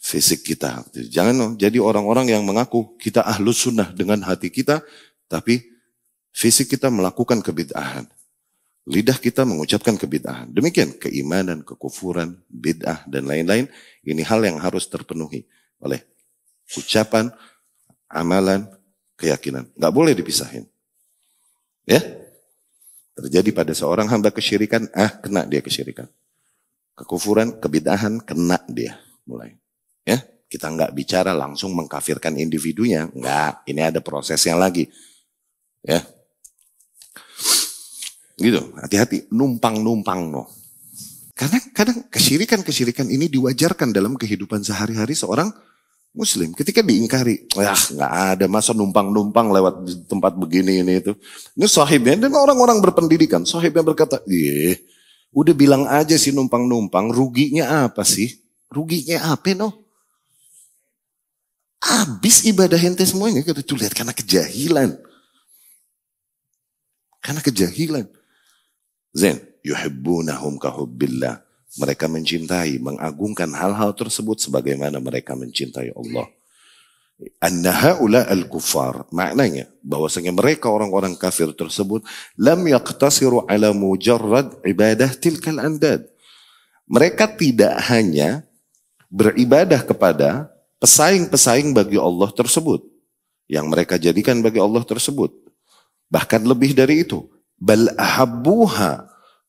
fisik kita. Jangan jadi orang-orang yang mengaku kita ahlus sunnah dengan hati kita, tapi fisik kita melakukan kebid'ahan lidah kita mengucapkan kebid'ahan. Demikian keimanan, kekufuran, bid'ah dan lain-lain ini hal yang harus terpenuhi oleh ucapan, amalan, keyakinan. Nggak boleh dipisahin. Ya? Terjadi pada seorang hamba kesyirikan, ah kena dia kesyirikan. Kekufuran, kebidahan, kena dia mulai. Ya? Kita nggak bicara langsung mengkafirkan individunya. Nggak, ini ada prosesnya lagi. Ya, Gitu, hati-hati, numpang-numpang no. Karena kadang kesirikan-kesirikan ini diwajarkan dalam kehidupan sehari-hari seorang Muslim. Ketika diingkari, ya nggak ada masa numpang-numpang lewat tempat begini ini itu. Ini sahibnya dan orang-orang berpendidikan. Sahibnya berkata, iya udah bilang aja sih numpang-numpang. Ruginya apa sih? Ruginya apa no? Abis ibadah ente semuanya. Kita gitu. tuh lihat karena kejahilan. Karena kejahilan. Zain, yuhibbunahum kahubbillah. Mereka mencintai, mengagungkan hal-hal tersebut sebagaimana mereka mencintai Allah. Annahaula al-kuffar. Maknanya, bahwasanya mereka orang-orang kafir tersebut lam yaqtasiru ala mujarrad ibadah tilkal andad. Mereka tidak hanya beribadah kepada pesaing-pesaing bagi Allah tersebut. Yang mereka jadikan bagi Allah tersebut. Bahkan lebih dari itu. Bal ahabbuha.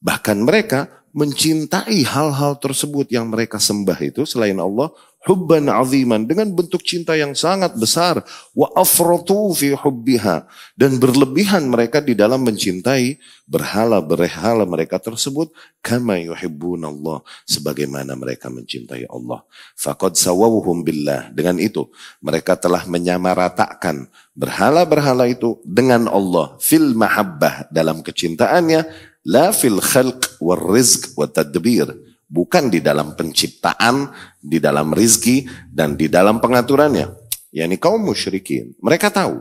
Bahkan mereka mencintai hal-hal tersebut yang mereka sembah itu selain Allah hubban aziman dengan bentuk cinta yang sangat besar wa afratu fi hubbiha dan berlebihan mereka di dalam mencintai berhala berhala mereka tersebut kama yuhibbun Allah sebagaimana mereka mencintai Allah faqad sawawhum billah dengan itu mereka telah menyamaratakan berhala-berhala itu dengan Allah fil mahabbah dalam kecintaannya la fil khalq warizq rizq wa tadbir. Bukan di dalam penciptaan, di dalam rizki, dan di dalam pengaturannya. yakni kaum musyrikin. Mereka tahu.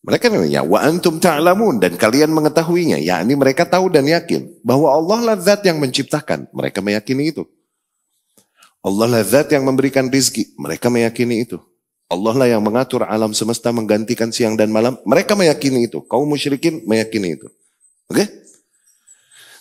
Mereka ya wa antum ta'lamun dan kalian mengetahuinya. Yakni mereka tahu dan yakin bahwa Allah lah zat yang menciptakan. Mereka meyakini itu. Allah lah zat yang memberikan rizki. Mereka meyakini itu. Allah lah yang mengatur alam semesta menggantikan siang dan malam. Mereka meyakini itu. Kaum musyrikin meyakini itu. Oke? Okay?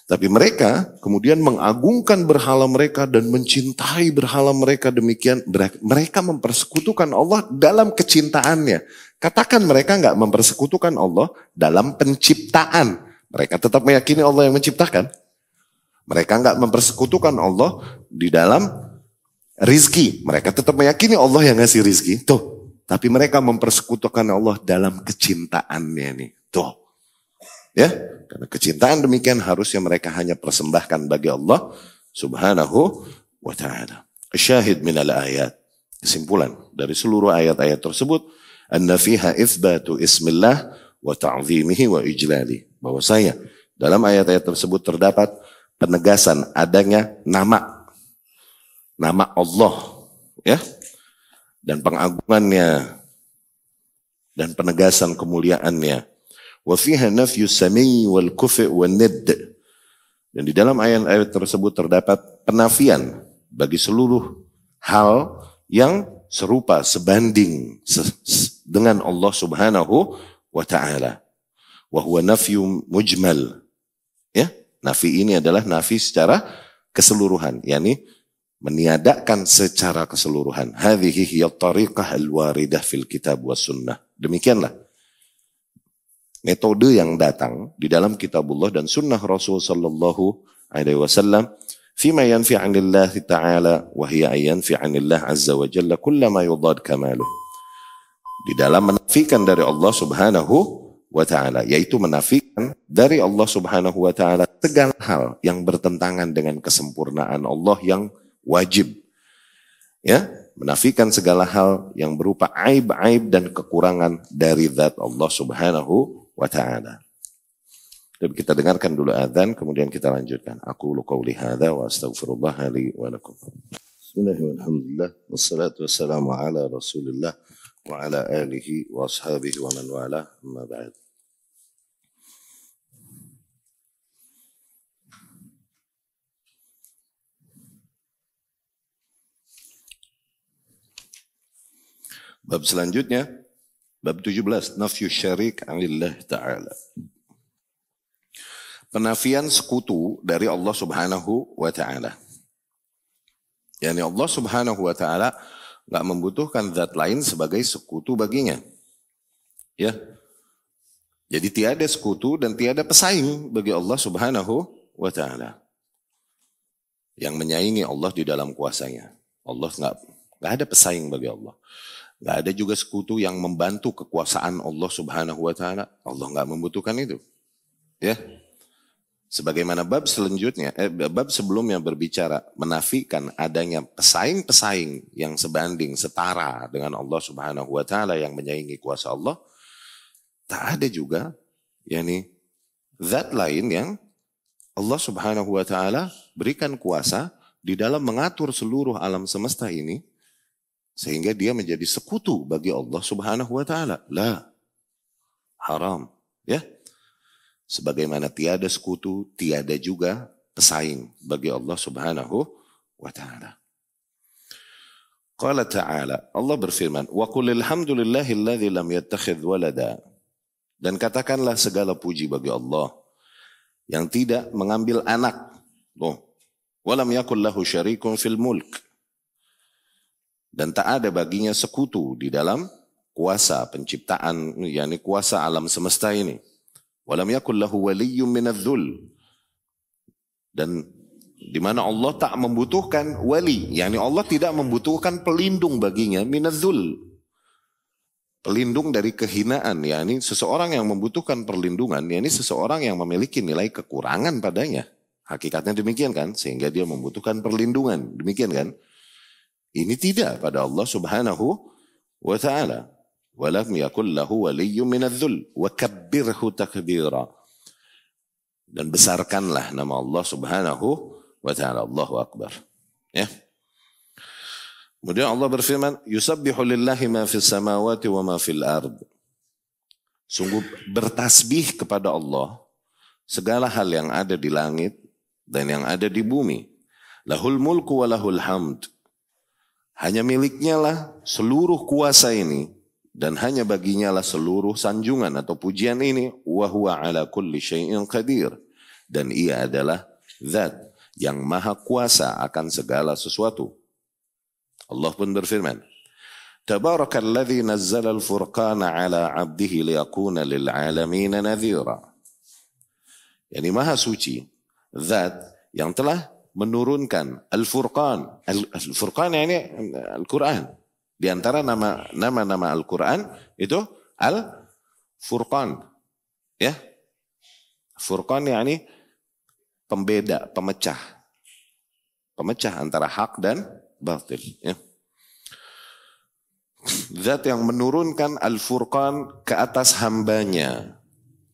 Tapi mereka kemudian mengagungkan berhala mereka dan mencintai berhala mereka demikian. Mereka mempersekutukan Allah dalam kecintaannya. Katakan mereka nggak mempersekutukan Allah dalam penciptaan. Mereka tetap meyakini Allah yang menciptakan. Mereka nggak mempersekutukan Allah di dalam rizki. Mereka tetap meyakini Allah yang ngasih rizki. Tuh. Tapi mereka mempersekutukan Allah dalam kecintaannya nih. Tuh. Ya, karena kecintaan demikian harusnya mereka hanya persembahkan bagi Allah Subhanahu wa taala. Syahid min al-ayat. Kesimpulan dari seluruh ayat-ayat tersebut, anna fiha itsbatu ismillah wa ta'zimihi wa ijlali. saya dalam ayat-ayat tersebut terdapat penegasan adanya nama nama Allah ya dan pengagungannya dan penegasan kemuliaannya وفيها نفي السمي والكفء wal Dan di dalam ayat-ayat tersebut terdapat penafian bagi seluruh hal yang serupa sebanding dengan Allah Subhanahu wa taala. Wa huwa nafyu mujmal. Ya, nafi ini adalah nafi secara keseluruhan, yakni meniadakan secara keseluruhan. Hadhihi hiya tariqah al-waridah fil kitab was sunnah. Demikianlah metode yang datang di dalam kitabullah dan sunnah Rasul sallallahu alaihi wasallam fima yanfi 'anillah ta'ala wa hiya yanfi 'anillah azza wa jalla kullama yudad kamaluh di dalam menafikan dari Allah Subhanahu wa taala yaitu menafikan dari Allah Subhanahu wa taala segala hal yang bertentangan dengan kesempurnaan Allah yang wajib ya menafikan segala hal yang berupa aib-aib dan kekurangan dari zat Allah Subhanahu wa ta'ala. Dan kita dengarkan dulu azan kemudian kita lanjutkan. Aku qauli hadza wa astaghfirullah li wa lakum. Bismillahirrahmanirrahim. Wassalatu wassalamu ala Rasulillah wa ala alihi wa ashabihi wa man wala. Amma ba'd. Bab selanjutnya Bab 17, nafyu syarik anillah ta'ala. Penafian sekutu dari Allah subhanahu wa ta'ala. Yani Allah subhanahu wa ta'ala nggak membutuhkan zat lain sebagai sekutu baginya. Ya. Jadi tiada sekutu dan tiada pesaing bagi Allah subhanahu wa ta'ala. Yang menyaingi Allah di dalam kuasanya. Allah nggak nggak ada pesaing bagi Allah. Gak ada juga sekutu yang membantu kekuasaan Allah Subhanahu wa taala. Allah nggak membutuhkan itu. Ya. Sebagaimana bab selanjutnya eh, bab sebelumnya berbicara menafikan adanya pesaing-pesaing yang sebanding setara dengan Allah Subhanahu wa taala yang menyaingi kuasa Allah. Tak ada juga yakni zat lain yang Allah Subhanahu wa taala berikan kuasa di dalam mengatur seluruh alam semesta ini sehingga dia menjadi sekutu bagi Allah subhanahu wa ta'ala. La. Haram. Ya. Sebagaimana tiada sekutu, tiada juga pesaing bagi Allah subhanahu wa ta'ala. Qala ta'ala, Allah berfirman, Wa kulil hamdulillahilladzi lam yattakhidz walada. Dan katakanlah segala puji bagi Allah yang tidak mengambil anak. Loh, walam yakul lahu syarikun fil mulk dan tak ada baginya sekutu di dalam kuasa penciptaan yakni kuasa alam semesta ini walam yakul lahu waliyyun min dan di mana Allah tak membutuhkan wali yakni Allah tidak membutuhkan pelindung baginya minadzul, pelindung dari kehinaan yakni seseorang yang membutuhkan perlindungan yakni seseorang yang memiliki nilai kekurangan padanya hakikatnya demikian kan sehingga dia membutuhkan perlindungan demikian kan ini tidak pada Allah Subhanahu wa taala. Walam yakul lahu waliyyun dhul wa kabbirhu takbira. Dan besarkanlah nama Allah Subhanahu wa taala. Allahu akbar. Ya. Kemudian Allah berfirman, "Yusabbihu lillahi ma fis samawati wa ma fil ard." Sungguh bertasbih kepada Allah segala hal yang ada di langit dan yang ada di bumi. Lahul mulku wa lahul hamd. Hanya miliknya lah seluruh kuasa ini dan hanya baginya lah seluruh sanjungan atau pujian ini. Wahuwa ala kulli syai'in qadir. Dan ia adalah zat yang maha kuasa akan segala sesuatu. Allah pun berfirman, تبارك الذي نزل الفرقان على عبده ليكون للعالمين نذيرا. Yani maha suci, zat yang telah menurunkan Al-Furqan. Al-Furqan ini Al-Quran. Di antara nama nama Al-Quran itu Al-Furqan. Ya. Furqan yakni pembeda, pemecah. Pemecah antara hak dan batil. Ya. Zat yang menurunkan Al-Furqan ke atas hambanya.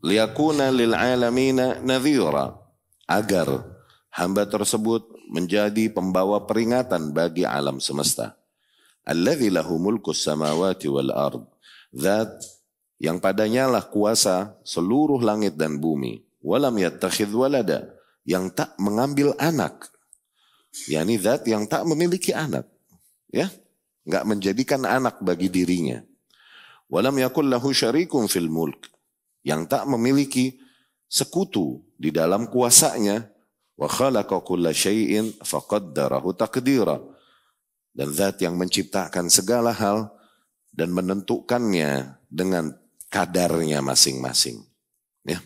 liakuna lil nadhira. Agar Hamba tersebut menjadi pembawa peringatan bagi alam semesta. Alladzi lahu samawati wal ard. Zat yang padanya lah kuasa seluruh langit dan bumi. Walam yattakhidh walada. Yang tak mengambil anak. Yani zat yang tak memiliki anak. Ya, nggak menjadikan anak bagi dirinya. Walam yakul lahu syarikum fil mulk. Yang tak memiliki sekutu di dalam kuasanya Wa khalaqa kulla syai'in faqaddarahu takdira. Dan zat yang menciptakan segala hal dan menentukannya dengan kadarnya masing-masing. Ya.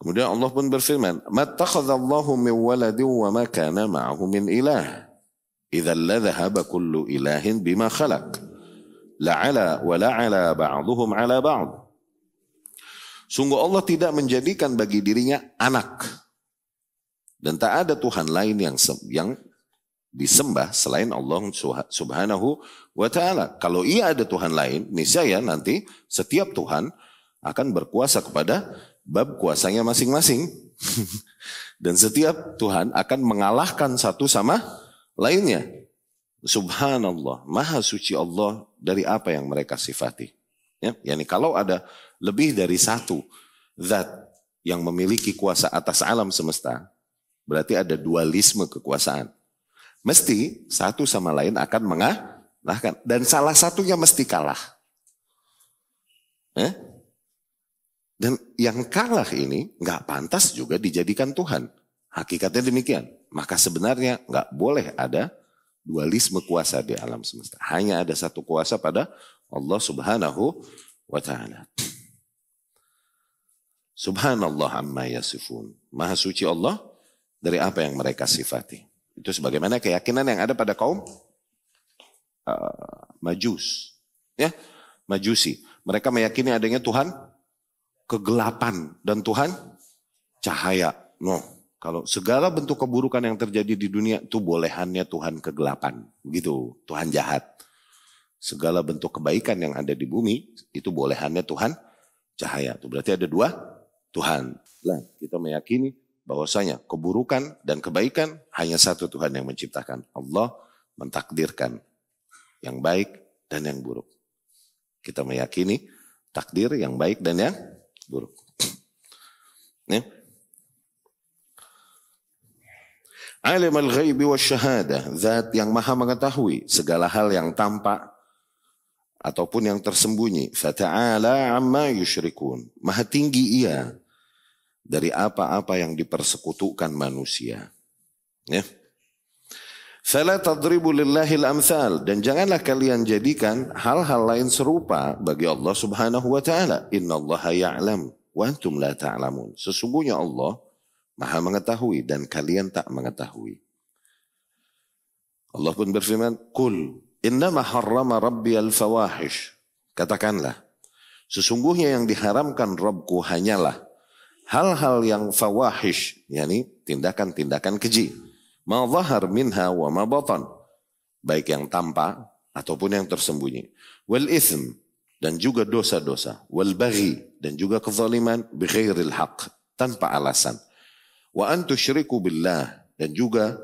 Kemudian Allah pun berfirman, "Mattakhadzallahu min waladin wa ma kana ma'ahu min ilah. Idzal ladzahaba kullu ilahin bima khalaq. La'ala wa la'ala ba'dhuhum 'ala ba'd." Sungguh Allah tidak menjadikan bagi dirinya anak. Dan tak ada Tuhan lain yang yang disembah selain Allah subhanahu wa ta'ala. Kalau ia ada Tuhan lain, niscaya nanti setiap Tuhan akan berkuasa kepada bab kuasanya masing-masing. Dan setiap Tuhan akan mengalahkan satu sama lainnya. Subhanallah, maha suci Allah dari apa yang mereka sifati. Ya, yani kalau ada lebih dari satu zat yang memiliki kuasa atas alam semesta, berarti ada dualisme kekuasaan. Mesti satu sama lain akan mengalahkan. Dan salah satunya mesti kalah. Eh? Dan yang kalah ini nggak pantas juga dijadikan Tuhan. Hakikatnya demikian. Maka sebenarnya nggak boleh ada dualisme kuasa di alam semesta. Hanya ada satu kuasa pada Allah Subhanahu wa taala. Subhanallah amma yasifun. Maha suci Allah dari apa yang mereka sifati. Itu sebagaimana keyakinan yang ada pada kaum uh, majus. Ya, majusi. Mereka meyakini adanya Tuhan kegelapan dan Tuhan cahaya. No, kalau segala bentuk keburukan yang terjadi di dunia itu bolehannya Tuhan kegelapan. Gitu, Tuhan jahat. Segala bentuk kebaikan yang ada di bumi itu bolehannya Tuhan cahaya. Itu berarti ada dua Tuhan. Lah, kita meyakini bahwasanya keburukan dan kebaikan hanya satu Tuhan yang menciptakan. Allah mentakdirkan yang baik dan yang buruk. Kita meyakini takdir yang baik dan yang buruk. Nih. Ya. Alim al wa syahada. Zat yang maha mengetahui segala hal yang tampak ataupun yang tersembunyi. Fata'ala amma yushrikun. Maha tinggi ia dari apa-apa yang dipersekutukan manusia. Ya. Fala tadribu lillahi amthal dan janganlah kalian jadikan hal-hal lain serupa bagi Allah Subhanahu wa taala. Innallaha ya'lam wa antum la ta'lamun. Sesungguhnya Allah Maha mengetahui dan kalian tak mengetahui. Allah pun berfirman, "Qul innama harrama rabbi al-fawahish." Katakanlah, sesungguhnya yang diharamkan Rabbku hanyalah hal-hal yang fawahish, yakni tindakan-tindakan keji. Ma minha wa ma Baik yang tampak ataupun yang tersembunyi. Wal ism dan juga dosa-dosa. Wal baghi dan juga kezaliman bi ghairil haq tanpa alasan. Wa antusyriku billah dan juga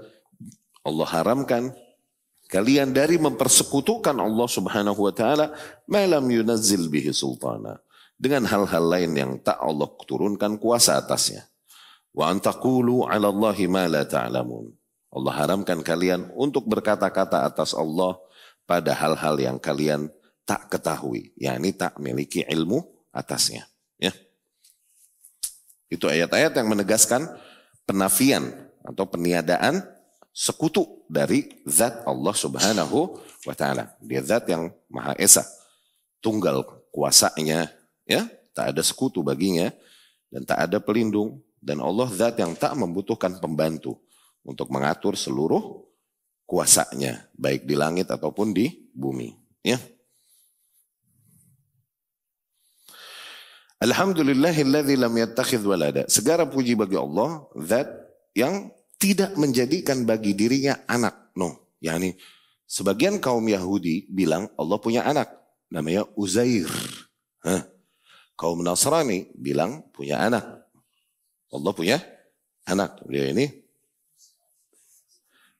Allah haramkan kalian dari mempersekutukan Allah Subhanahu wa taala malam yunazzil bihi sultana dengan hal-hal lain yang tak Allah turunkan kuasa atasnya. Wa antakulu ala Allahi ma la ta'lamun. Allah haramkan kalian untuk berkata-kata atas Allah pada hal-hal yang kalian tak ketahui, yakni tak memiliki ilmu atasnya. Ya. Itu ayat-ayat yang menegaskan penafian atau peniadaan sekutu dari zat Allah Subhanahu wa taala. Dia zat yang Maha Esa. Tunggal kuasanya, Ya, tak ada sekutu baginya dan tak ada pelindung dan Allah zat yang tak membutuhkan pembantu untuk mengatur seluruh kuasanya baik di langit ataupun di bumi, ya. Alhamdulillahilladzi lam yattakhidz walada. Segala puji bagi Allah zat yang tidak menjadikan bagi dirinya anak. No, yakni sebagian kaum Yahudi bilang Allah punya anak namanya Uzair. Hah? kaum Nasrani bilang punya anak. Allah punya anak. Dia ini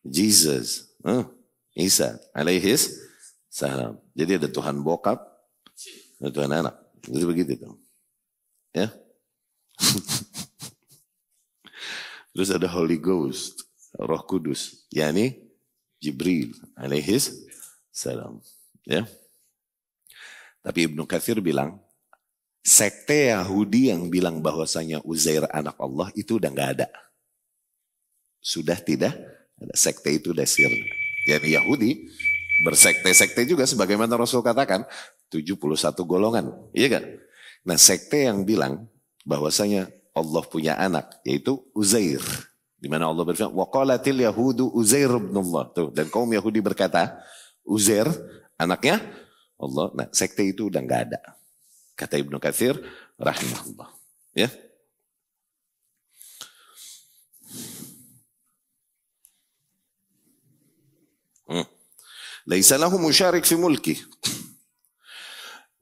Jesus. Huh? Isa alaihis salam. Jadi ada Tuhan bokap, ada Tuhan anak. Jadi begitu tuh. Ya. Terus ada Holy Ghost, Roh Kudus, yakni Jibril alaihis salam. Ya. Tapi Ibnu Katsir bilang sekte Yahudi yang bilang bahwasanya Uzair anak Allah itu udah nggak ada. Sudah tidak ada sekte itu udah sirna. Yani Yahudi bersekte-sekte juga sebagaimana Rasul katakan 71 golongan, iya kan? Nah, sekte yang bilang bahwasanya Allah punya anak yaitu Uzair. Di mana Allah berfirman, "Waqalatil yahudu Uzair bin Allah." Tuh, dan kaum Yahudi berkata, "Uzair anaknya Allah." Nah, sekte itu udah nggak ada. Kata Ibnu Katsir rahimahullah. Ya. Hmm. ليس له مشارك في ملكه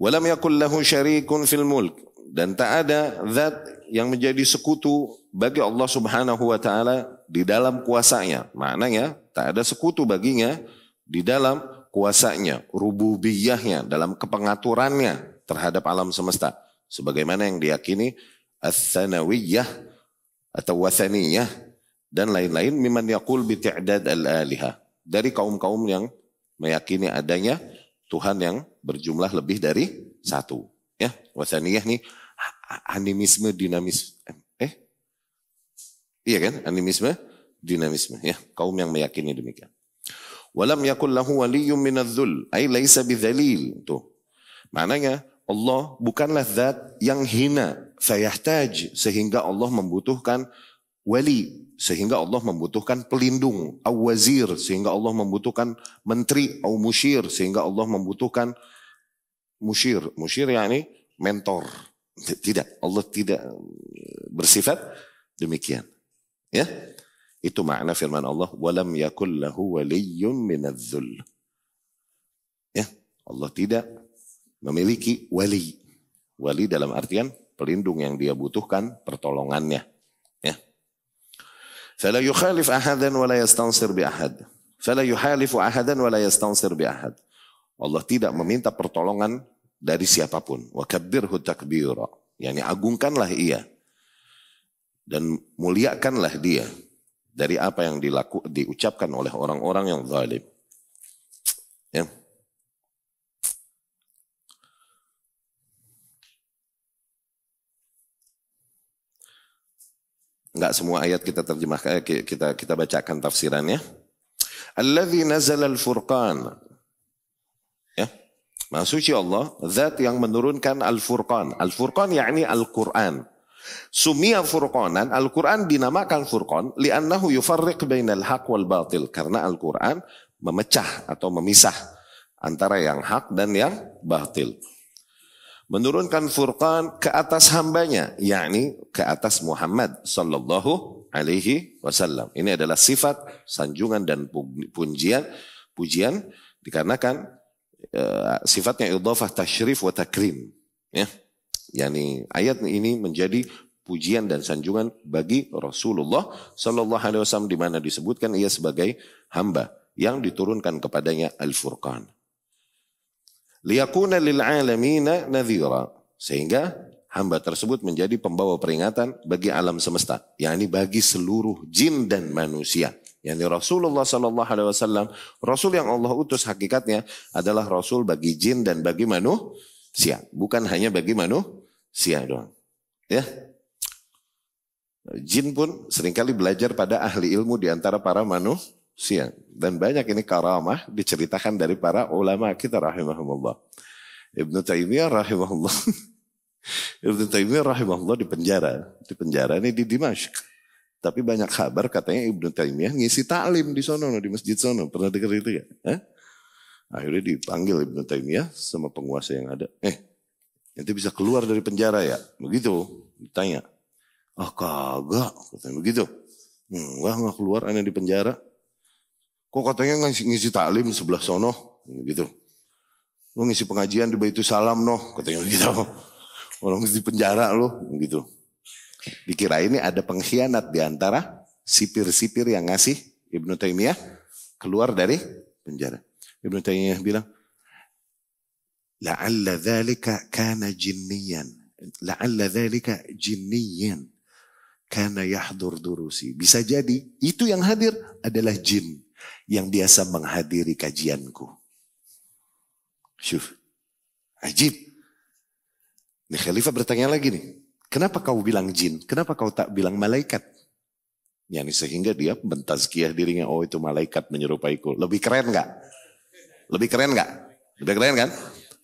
ولم يكن له شريك في الملك dan tak ada zat yang menjadi sekutu bagi Allah Subhanahu wa taala di dalam kuasanya maknanya tak ada sekutu baginya di dalam kuasanya rububiyahnya dalam kepengaturannya terhadap alam semesta. Sebagaimana yang diyakini asanawiyah atau wasaniyah dan lain-lain miman yakul bi al-aliha. Dari kaum-kaum yang meyakini adanya Tuhan yang berjumlah lebih dari satu. Ya, wasaniyah ini animisme dinamis eh iya kan animisme dinamisme ya kaum yang meyakini demikian walam yakul lahu waliyyun minadz-dzul ai laisa bidzalil tuh Maknanya Allah bukanlah zat yang hina. Fayahtaj sehingga Allah membutuhkan wali. Sehingga Allah membutuhkan pelindung. Awazir sehingga Allah membutuhkan menteri. au musyir sehingga Allah membutuhkan musyir. Musyir yakni mentor. Tidak. Allah tidak eh, bersifat demikian. Ya. Itu makna firman Allah. Walam yakul lahu waliyyun minadzul. Ya. Allah tidak memiliki wali. Wali dalam artian pelindung yang dia butuhkan pertolongannya. Ya. Fala yukhalif ahadan wa la yastansir bi ahad. Fala yuhalifu ahadan wa la yastansir bi ahad. Allah tidak meminta pertolongan dari siapapun. Wa kabbirhu takbira. Yani agungkanlah ia. Dan muliakanlah dia. Dari apa yang dilaku, diucapkan oleh orang-orang yang zalim. Enggak semua ayat kita terjemahkan eh, kita kita bacakan tafsirannya. Allazi nazal al-furqan. Ya. maksudnya Allah, zat yang menurunkan al-furqan. Al-furqan yakni Al-Qur'an. Sumia furqanan, Al-Qur'an dinamakan furqan li'annahu yufarriq bainal haq wal batil karena Al-Qur'an memecah atau memisah antara yang hak dan yang batil menurunkan furqan ke atas hambanya, yakni ke atas Muhammad sallallahu alaihi wasallam. Ini adalah sifat sanjungan dan pujian pujian dikarenakan e, sifatnya idhafah tasyrif wa takrim, ya. Yani ayat ini menjadi pujian dan sanjungan bagi Rasulullah sallallahu alaihi wasallam di mana disebutkan ia sebagai hamba yang diturunkan kepadanya Al-Furqan liyakuna lil alamina nadhira sehingga hamba tersebut menjadi pembawa peringatan bagi alam semesta yakni bagi seluruh jin dan manusia yakni Rasulullah sallallahu alaihi wasallam rasul yang Allah utus hakikatnya adalah rasul bagi jin dan bagi manusia bukan hanya bagi manusia doang ya jin pun seringkali belajar pada ahli ilmu di antara para manusia siang. Dan banyak ini karamah diceritakan dari para ulama kita rahimahumullah. Ibnu Taimiyah rahimahullah. Ibnu Taimiyah rahimahullah di penjara. Di penjara ini di Dimashq. Tapi banyak kabar katanya Ibnu Taimiyah ngisi taklim di sana, di masjid sana. Pernah dengar itu ya? Eh? Akhirnya dipanggil Ibnu Taimiyah sama penguasa yang ada. Eh, nanti bisa keluar dari penjara ya? Begitu ditanya. Ah oh, kagak, katanya begitu. Hmm, wah nggak keluar, aneh di penjara. Kok katanya ngisi, ngisi taklim sebelah sono gitu. Lu ngisi pengajian di Baitul Salam noh, katanya gitu. Orang di penjara lo gitu. Dikira ini ada pengkhianat di antara sipir-sipir yang ngasih Ibnu Taimiyah keluar dari penjara. Ibnu Taimiyah bilang, "La'alla dzalika kana jinniyan." La'alla dzalika jinniyan. kana yahdur durusi. Bisa jadi itu yang hadir adalah jin yang biasa menghadiri kajianku. Syuf. Ajib. Nih Khalifah bertanya lagi nih. Kenapa kau bilang jin? Kenapa kau tak bilang malaikat? Yani sehingga dia mentazkiah dirinya, oh itu malaikat menyerupaiku. Lebih keren nggak? Lebih keren nggak? Lebih keren kan?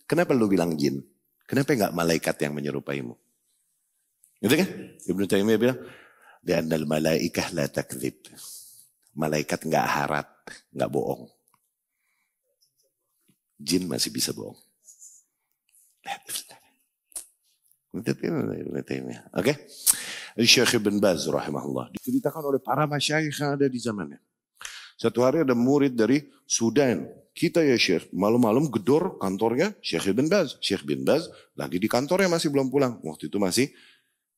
Kenapa lu bilang jin? Kenapa nggak malaikat yang menyerupaimu? Gitu kan? Ibnu Taimiyah bilang, "Li'anna malaikah la takdzib." Malaikat nggak harap, nggak bohong. Jin masih bisa bohong. Oke. Syekh Ibn Baz rahimahullah. Diceritakan oleh para masyayikh yang ada di zamannya. Satu hari ada murid dari Sudan. Kita ya Syekh, malam-malam gedor kantornya Syekh Ibn Baz. Syekh Ibn Baz lagi di kantornya masih belum pulang. Waktu itu masih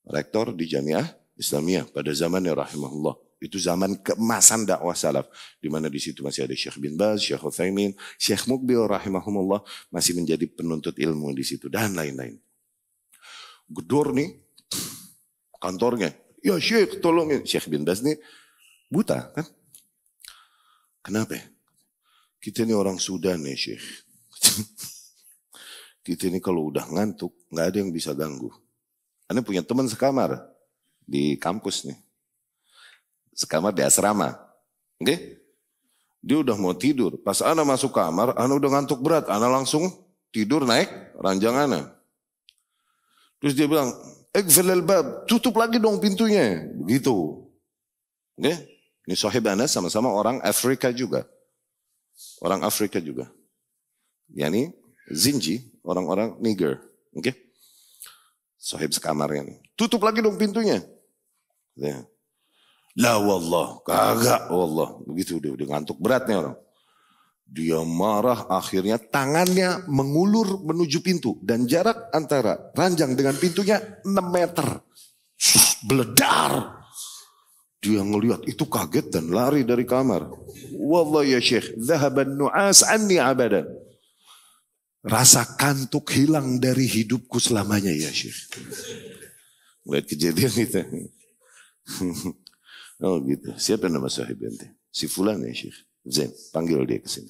rektor di Jamiah Islamiyah pada zamannya rahimahullah. Itu zaman keemasan dakwah salaf. Di mana di situ masih ada Syekh bin Baz, Syekh Uthaymin, Syekh Mukbil rahimahumullah masih menjadi penuntut ilmu di situ dan lain-lain. Gedor nih kantornya. Ya Syekh tolongin. Syekh bin Baz nih buta kan. Kenapa? Ya? Kita ini orang Sudan nih Syekh. kita ini kalau udah ngantuk nggak ada yang bisa ganggu. Anda punya teman sekamar di kampus nih sekamar di asrama. Oke? Okay? Dia udah mau tidur. Pas Ana masuk kamar, Ana udah ngantuk berat. Ana langsung tidur naik ranjang Ana. Terus dia bilang, bab, tutup lagi dong pintunya. Begitu. Oke? Okay? Ini sahib Ana sama-sama orang Afrika juga. Orang Afrika juga. Yani Zinji, orang-orang Niger. Oke? Okay? Sahib sekamarnya. Tutup lagi dong pintunya. Ya. Lah wallah, kagak wallah. Begitu udah, udah ngantuk beratnya orang. Dia marah akhirnya tangannya mengulur menuju pintu. Dan jarak antara ranjang dengan pintunya 6 meter. Beledar. Dia ngeliat itu kaget dan lari dari kamar. Wallah ya syekh, zahaban nu'as anni abadan. Rasa kantuk hilang dari hidupku selamanya ya syekh. Lihat kejadian itu. Oh gitu. Siapa nama sahib ente? Si Fulan ya Syekh. Zain, panggil dia ke sini.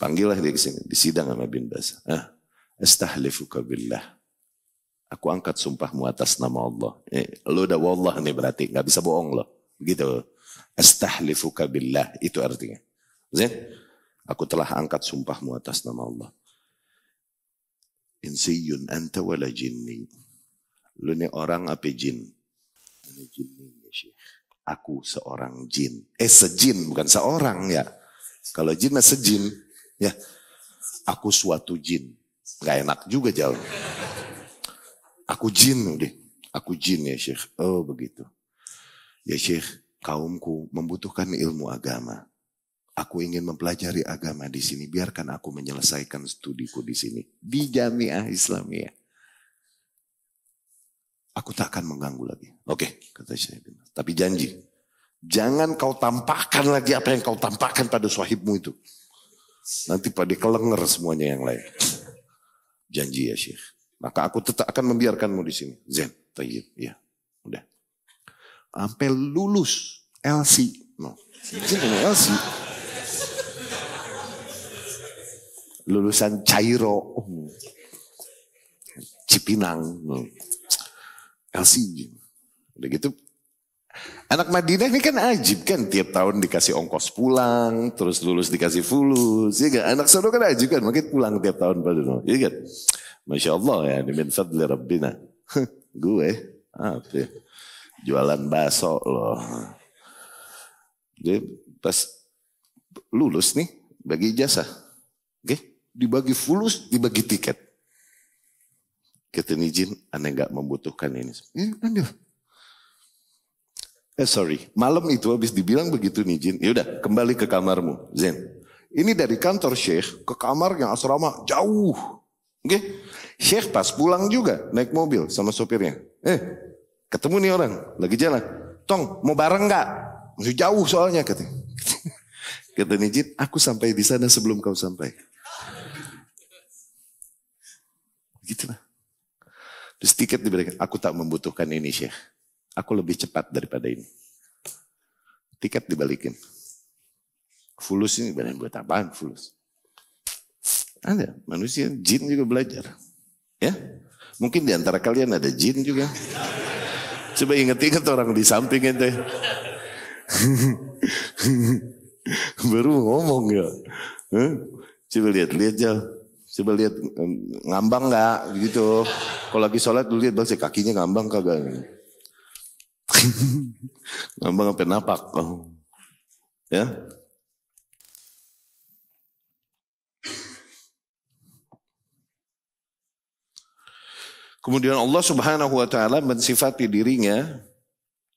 Panggillah dia ke sini. Disidang sama bin Bas. Ah, astahlifuka billah. Aku angkat sumpahmu atas nama Allah. Eh, lu udah wallah nih berarti. Gak bisa bohong lo. Gitu. Astahlifuka billah. Itu artinya. Zain, aku telah angkat sumpahmu atas nama Allah. Insiyun anta wala jinni. Lu ini orang apa jin? Ini jinni aku seorang jin. Eh sejin bukan seorang ya. Kalau jin mah sejin ya. Aku suatu jin. Gak enak juga jauh. Aku jin udah. Aku jin ya Syekh. Oh begitu. Ya Syekh, kaumku membutuhkan ilmu agama. Aku ingin mempelajari agama di sini. Biarkan aku menyelesaikan studiku di sini. Di Jamiah Islamiyah. Aku tak akan mengganggu lagi. Oke, okay, kata Syekh bin Tapi janji, jangan kau tampakkan lagi apa yang kau tampakkan pada suahibmu itu. Nanti pada kelenger semuanya yang lain. Janji ya Syekh. Maka aku tetap akan membiarkanmu di sini. Zen, tayyib, ya. Udah. Sampai lulus LC. No. LC. Lulusan Cairo. Cipinang. No. LCG. Udah gitu Anak Madinah ini kan ajib kan tiap tahun dikasih ongkos pulang, terus lulus dikasih fulus, ya kan? Anak Solo kan ajib kan, makin pulang tiap tahun pada ya kan? Masya Allah ya, ini min fadli Rabbina. Gue, apa ya? Jualan baso loh. Jadi pas lulus nih, bagi jasa. Oke, okay? dibagi fulus, dibagi tiket. Kita izin, aneh nggak membutuhkan ini. Iya kan, ya, ambil. Eh sorry, malam itu habis dibilang begitu nijin, yaudah kembali ke kamarmu, Zen. Ini dari kantor Sheikh ke kamar yang asrama jauh. Oke, okay? Syekh pas pulang juga naik mobil sama sopirnya. Eh, ketemu nih orang lagi jalan. Tong, mau bareng nggak? Masih jauh soalnya katanya. Kata Nijin, aku sampai di sana sebelum kau sampai. Begitulah. Terus tiket diberikan, aku tak membutuhkan ini Syekh. Aku lebih cepat daripada ini. Tiket dibalikin. Fulus ini badan buat apaan fulus? Ada manusia, jin juga belajar. Ya, mungkin di antara kalian ada jin juga. Coba inget-inget orang di samping itu. Baru ngomong ya. Coba lihat, lihat jauh coba lihat ngambang nggak gitu kalau lagi sholat dulu lihat bang kakinya ngambang kagak ngambang apa napak oh. ya Kemudian Allah Subhanahu wa taala mensifati dirinya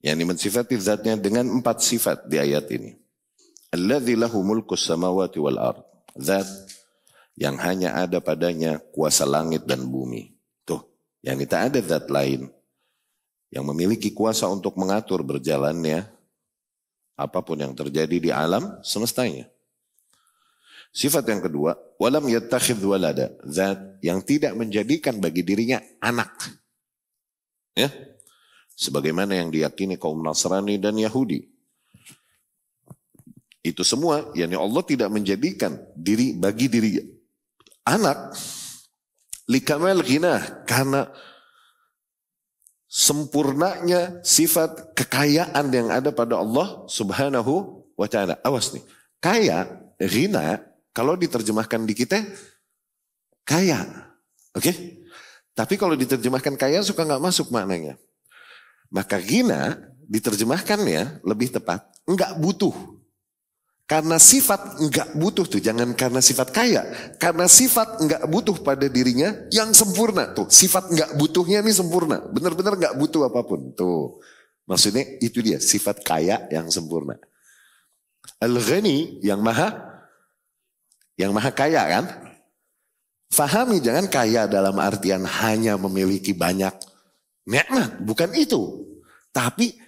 yakni mensifati zatnya dengan empat sifat di ayat ini. Alladzi lahu mulku samawati wal ard. Zat yang hanya ada padanya kuasa langit dan bumi. Tuh, yang tidak ada zat lain yang memiliki kuasa untuk mengatur berjalannya apapun yang terjadi di alam semestanya. Sifat yang kedua, walam yattakhidh walada, zat yang tidak menjadikan bagi dirinya anak. Ya. Sebagaimana yang diyakini kaum Nasrani dan Yahudi. Itu semua, yakni Allah tidak menjadikan diri bagi dirinya anak likamal gina karena sempurnanya sifat kekayaan yang ada pada Allah Subhanahu wa taala. Awas nih. Kaya ghina kalau diterjemahkan di kita kaya. Oke? Okay? Tapi kalau diterjemahkan kaya suka nggak masuk maknanya. Maka gina diterjemahkan ya lebih tepat nggak butuh. Karena sifat nggak butuh tuh, jangan karena sifat kaya. Karena sifat nggak butuh pada dirinya yang sempurna tuh. Sifat nggak butuhnya ini sempurna. benar-benar nggak butuh apapun tuh. Maksudnya itu dia sifat kaya yang sempurna. Al-Ghani yang maha yang maha kaya kan? Fahami jangan kaya dalam artian hanya memiliki banyak nikmat, bukan itu. Tapi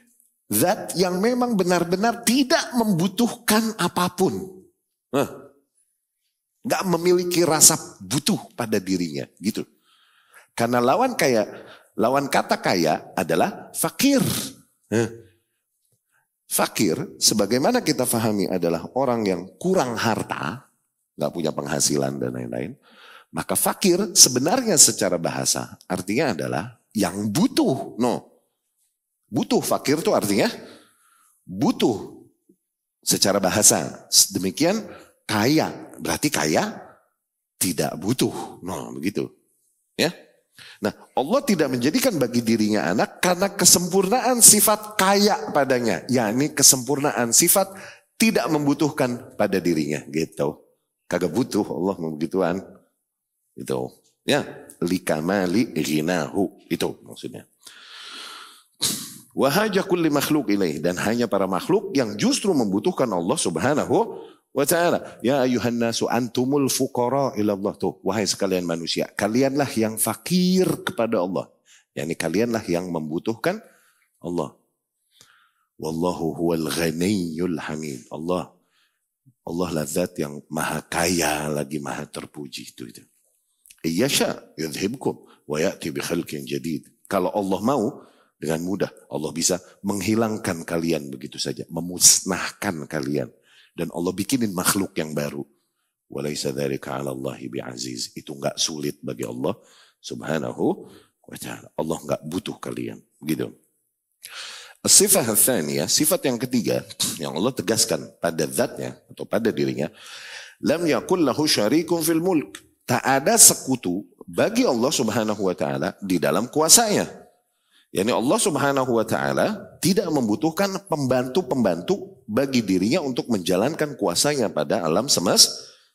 Zat yang memang benar-benar tidak membutuhkan apapun. Nah, gak memiliki rasa butuh pada dirinya gitu. Karena lawan kaya, lawan kata kaya adalah fakir. Nah, fakir sebagaimana kita fahami adalah orang yang kurang harta, nggak punya penghasilan dan lain-lain. Maka fakir sebenarnya secara bahasa artinya adalah yang butuh. No, Butuh fakir itu artinya butuh secara bahasa. Demikian kaya, berarti kaya tidak butuh. Nah, begitu. Ya. Nah, Allah tidak menjadikan bagi dirinya anak karena kesempurnaan sifat kaya padanya, yakni kesempurnaan sifat tidak membutuhkan pada dirinya gitu. Kagak butuh Allah begituan. Itu. Ya, likamali ghinahu itu maksudnya. Wahaja kulli makhluk ilaih. Dan hanya para makhluk yang justru membutuhkan Allah subhanahu wa ta'ala. Ya ayuhan nasu antumul fuqara ilallah tuh. Wahai sekalian manusia. Kalianlah yang fakir kepada Allah. Yani kalianlah yang membutuhkan Allah. Wallahu huwal ghaniyul hamid. Allah Allah lazat yang maha kaya lagi maha terpuji itu itu. Iyasha yudhibkum wa ya'ti bi khalqin jadid. Kalau Allah mau, dengan mudah. Allah bisa menghilangkan kalian begitu saja, memusnahkan kalian. Dan Allah bikinin makhluk yang baru. Walaysa dharika 'ala Allahi bi'aziz. Itu nggak sulit bagi Allah Subhanahu wa taala. Allah nggak butuh kalian, begitu. Sifat ya, sifat yang ketiga yang Allah tegaskan pada zatnya atau pada dirinya, lam yakul lahu syarikun fil mulk. Tak ada sekutu bagi Allah Subhanahu wa taala di dalam kuasanya yakni Allah Subhanahu wa taala tidak membutuhkan pembantu-pembantu bagi dirinya untuk menjalankan kuasanya pada alam semesta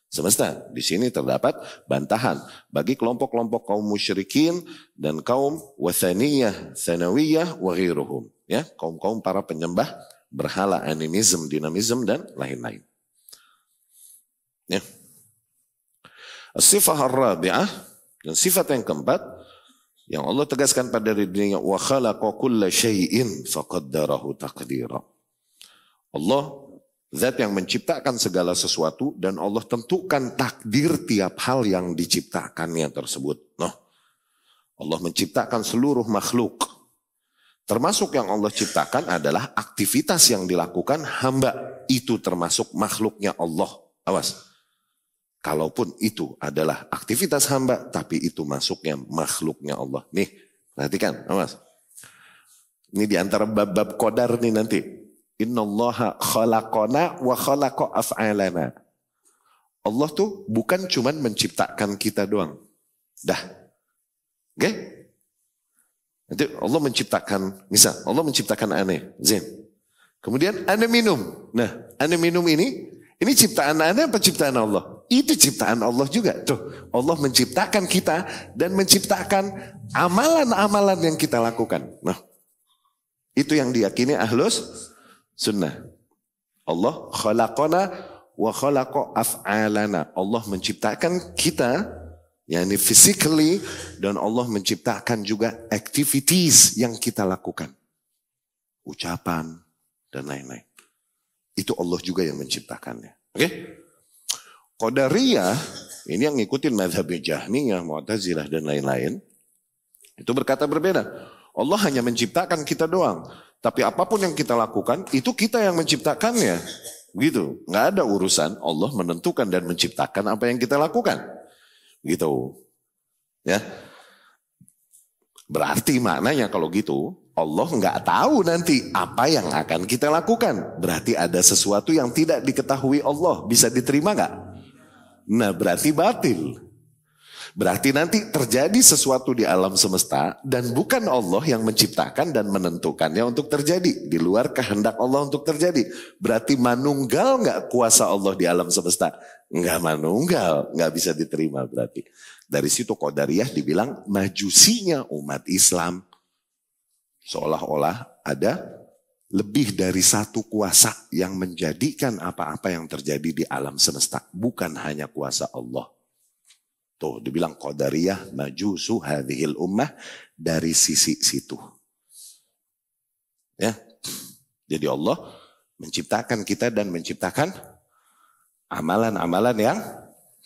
semesta. Di sini terdapat bantahan bagi kelompok-kelompok kaum musyrikin dan kaum wasaniyah, sanawiyah, waghiruhum. Ya, kaum-kaum para penyembah berhala, animism, dinamism, dan lain-lain. Ya. Sifah dan sifat yang keempat, yang Allah tegaskan pada dirinya wa khalaqa kulla syai'in faqaddarahu taqdira. Allah zat yang menciptakan segala sesuatu dan Allah tentukan takdir tiap hal yang diciptakannya tersebut. Nah, Allah menciptakan seluruh makhluk. Termasuk yang Allah ciptakan adalah aktivitas yang dilakukan hamba. Itu termasuk makhluknya Allah. Awas. Kalaupun itu adalah aktivitas hamba, tapi itu masuknya makhluknya Allah. Nih, perhatikan, awas. Ini di antara bab-bab kodar nih nanti. Innallaha khalaqona wa khalaqo af'alana. Allah tuh bukan cuman menciptakan kita doang. Dah. Oke? Okay? Nanti Allah menciptakan, misal Allah menciptakan aneh, zin. Kemudian aneh minum. Nah, aneh minum ini, ini ciptaan aneh apa ciptaan Allah? itu ciptaan Allah juga tuh. Allah menciptakan kita dan menciptakan amalan-amalan yang kita lakukan. Nah, itu yang diyakini ahlus sunnah. Allah khalaqana wa khalaqa af'alana. Allah menciptakan kita yakni physically dan Allah menciptakan juga activities yang kita lakukan. Ucapan dan lain-lain. Itu Allah juga yang menciptakannya. Oke? Okay? Qadariyah ini yang ngikutin mazhabnya Jahmiyah, Mu'tazilah dan lain-lain. Itu berkata berbeda. Allah hanya menciptakan kita doang. Tapi apapun yang kita lakukan, itu kita yang menciptakannya. Gitu. Nggak ada urusan Allah menentukan dan menciptakan apa yang kita lakukan. Gitu. Ya. Berarti maknanya kalau gitu, Allah nggak tahu nanti apa yang akan kita lakukan. Berarti ada sesuatu yang tidak diketahui Allah. Bisa diterima nggak? Nah berarti batil. Berarti nanti terjadi sesuatu di alam semesta dan bukan Allah yang menciptakan dan menentukannya untuk terjadi. Di luar kehendak Allah untuk terjadi. Berarti manunggal nggak kuasa Allah di alam semesta? Nggak manunggal, nggak bisa diterima berarti. Dari situ Qadariyah dibilang majusinya umat Islam. Seolah-olah ada lebih dari satu kuasa yang menjadikan apa-apa yang terjadi di alam semesta. Bukan hanya kuasa Allah. Tuh dibilang Qadariyah majusu hadhil ummah dari sisi situ. Ya. Jadi Allah menciptakan kita dan menciptakan amalan-amalan yang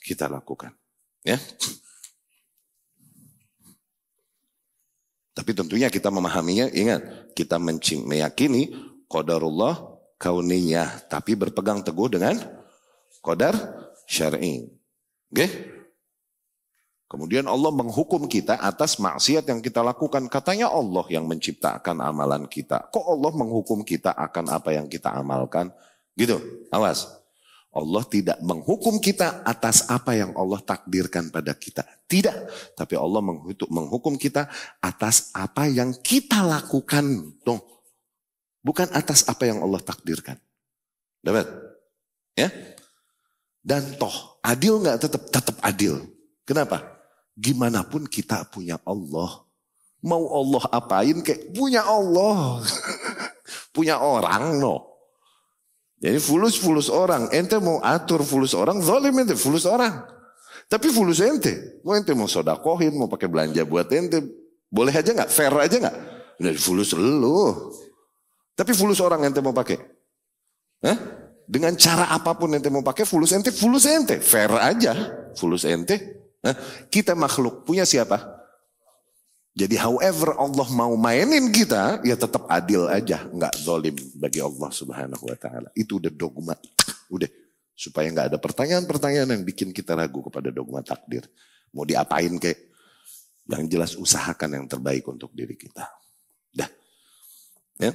kita lakukan. Ya. Tapi tentunya kita memahaminya, ingat, kita meyakini qadarullah kauniyah, tapi berpegang teguh dengan qadar syar'i. Oke? Kemudian Allah menghukum kita atas maksiat yang kita lakukan. Katanya Allah yang menciptakan amalan kita. Kok Allah menghukum kita akan apa yang kita amalkan? Gitu. Awas. Allah tidak menghukum kita atas apa yang Allah takdirkan pada kita. Tidak. Tapi Allah menghukum kita atas apa yang kita lakukan. Tuh. Bukan atas apa yang Allah takdirkan. Dapat? Ya? Dan toh, adil nggak tetap? Tetap adil. Kenapa? Gimana pun kita punya Allah. Mau Allah apain kayak punya Allah. punya orang no. Jadi fulus-fulus orang, ente mau atur fulus orang, zalim ente, fulus orang. Tapi fulus ente, mau ente mau sodakohin, mau pakai belanja buat ente, boleh aja nggak? Fair aja nggak? Nah, fulus lu. Tapi fulus orang ente mau pakai. Hah? Dengan cara apapun ente mau pakai, fulus ente, fulus ente. Fair aja, fulus ente. Nah, kita makhluk punya siapa? Jadi however Allah mau mainin kita, ya tetap adil aja, nggak zolim bagi Allah Subhanahu wa taala. Itu udah dogma. Udah supaya nggak ada pertanyaan-pertanyaan yang bikin kita ragu kepada dogma takdir. Mau diapain kek? Yang jelas usahakan yang terbaik untuk diri kita. Dah. Ya.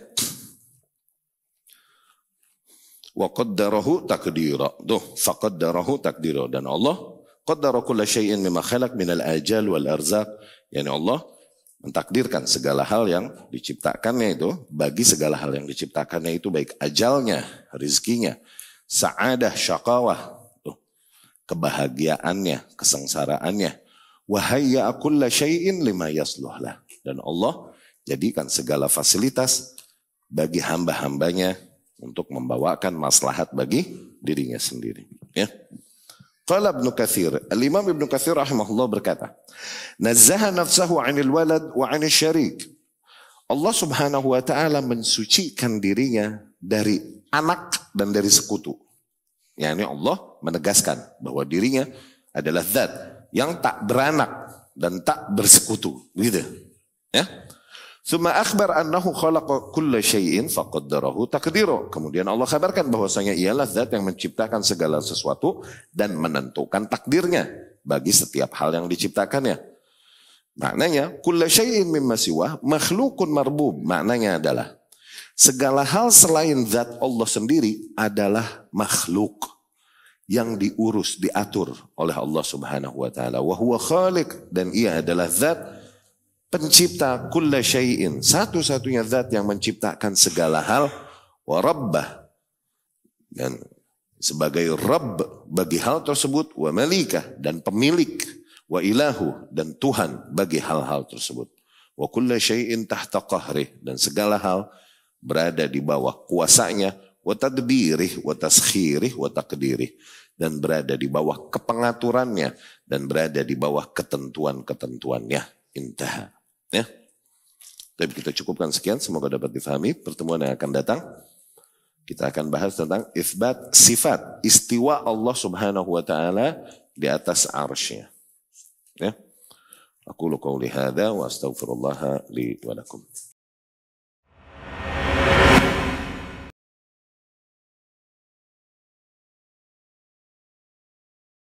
Wa qaddarahu takdira. Tuh, faqaddarahu takdira dan Allah qaddara kulla syai'in khalaq minal ajal wal arzaq. Yani Allah mentakdirkan segala hal yang diciptakannya itu bagi segala hal yang diciptakannya itu baik ajalnya, rizkinya, saadah, syakawah, tuh, kebahagiaannya, kesengsaraannya. Wahaya akulla syai'in lima yasluhlah. Dan Allah jadikan segala fasilitas bagi hamba-hambanya untuk membawakan maslahat bagi dirinya sendiri. Ya. Qala Ibnu Katsir, Al-Imam Ibnu Katsir rahimahullah berkata, "Nazzaha nafsahu 'anil walad wa 'anil syarik." Allah Subhanahu wa taala mensucikan dirinya dari anak dan dari sekutu. Yani Allah menegaskan bahwa dirinya adalah zat yang tak beranak dan tak bersekutu, gitu. Ya? Suma akhbar annahu khalaqa kulla syai'in faqaddarahu takdiro. Kemudian Allah kabarkan bahwasanya ialah zat yang menciptakan segala sesuatu dan menentukan takdirnya bagi setiap hal yang diciptakannya. Maknanya kulla syai'in mimma siwa makhlukun marbub. Maknanya adalah segala hal selain zat Allah sendiri adalah makhluk yang diurus, diatur oleh Allah Subhanahu wa taala. Wahuwa Khalik dan ia adalah zat pencipta kulla syai'in, satu-satunya zat yang menciptakan segala hal, wa rabbah. Dan sebagai Rabb bagi hal tersebut, wa malikah dan pemilik, wa ilahu dan Tuhan bagi hal-hal tersebut. Wa kulla syai'in tahta qahrih dan segala hal berada di bawah kuasanya, wa tadbirih, wa taskhirih, wa takdirih dan berada di bawah kepengaturannya dan berada di bawah ketentuan-ketentuannya. Intah. Ya. Tapi kita cukupkan sekian, semoga dapat difahami. Pertemuan yang akan datang, kita akan bahas tentang isbat sifat, istiwa Allah subhanahu wa ta'ala di atas arsy Ya. Aku lakukan qawli wa astaghfirullah li wa lakum.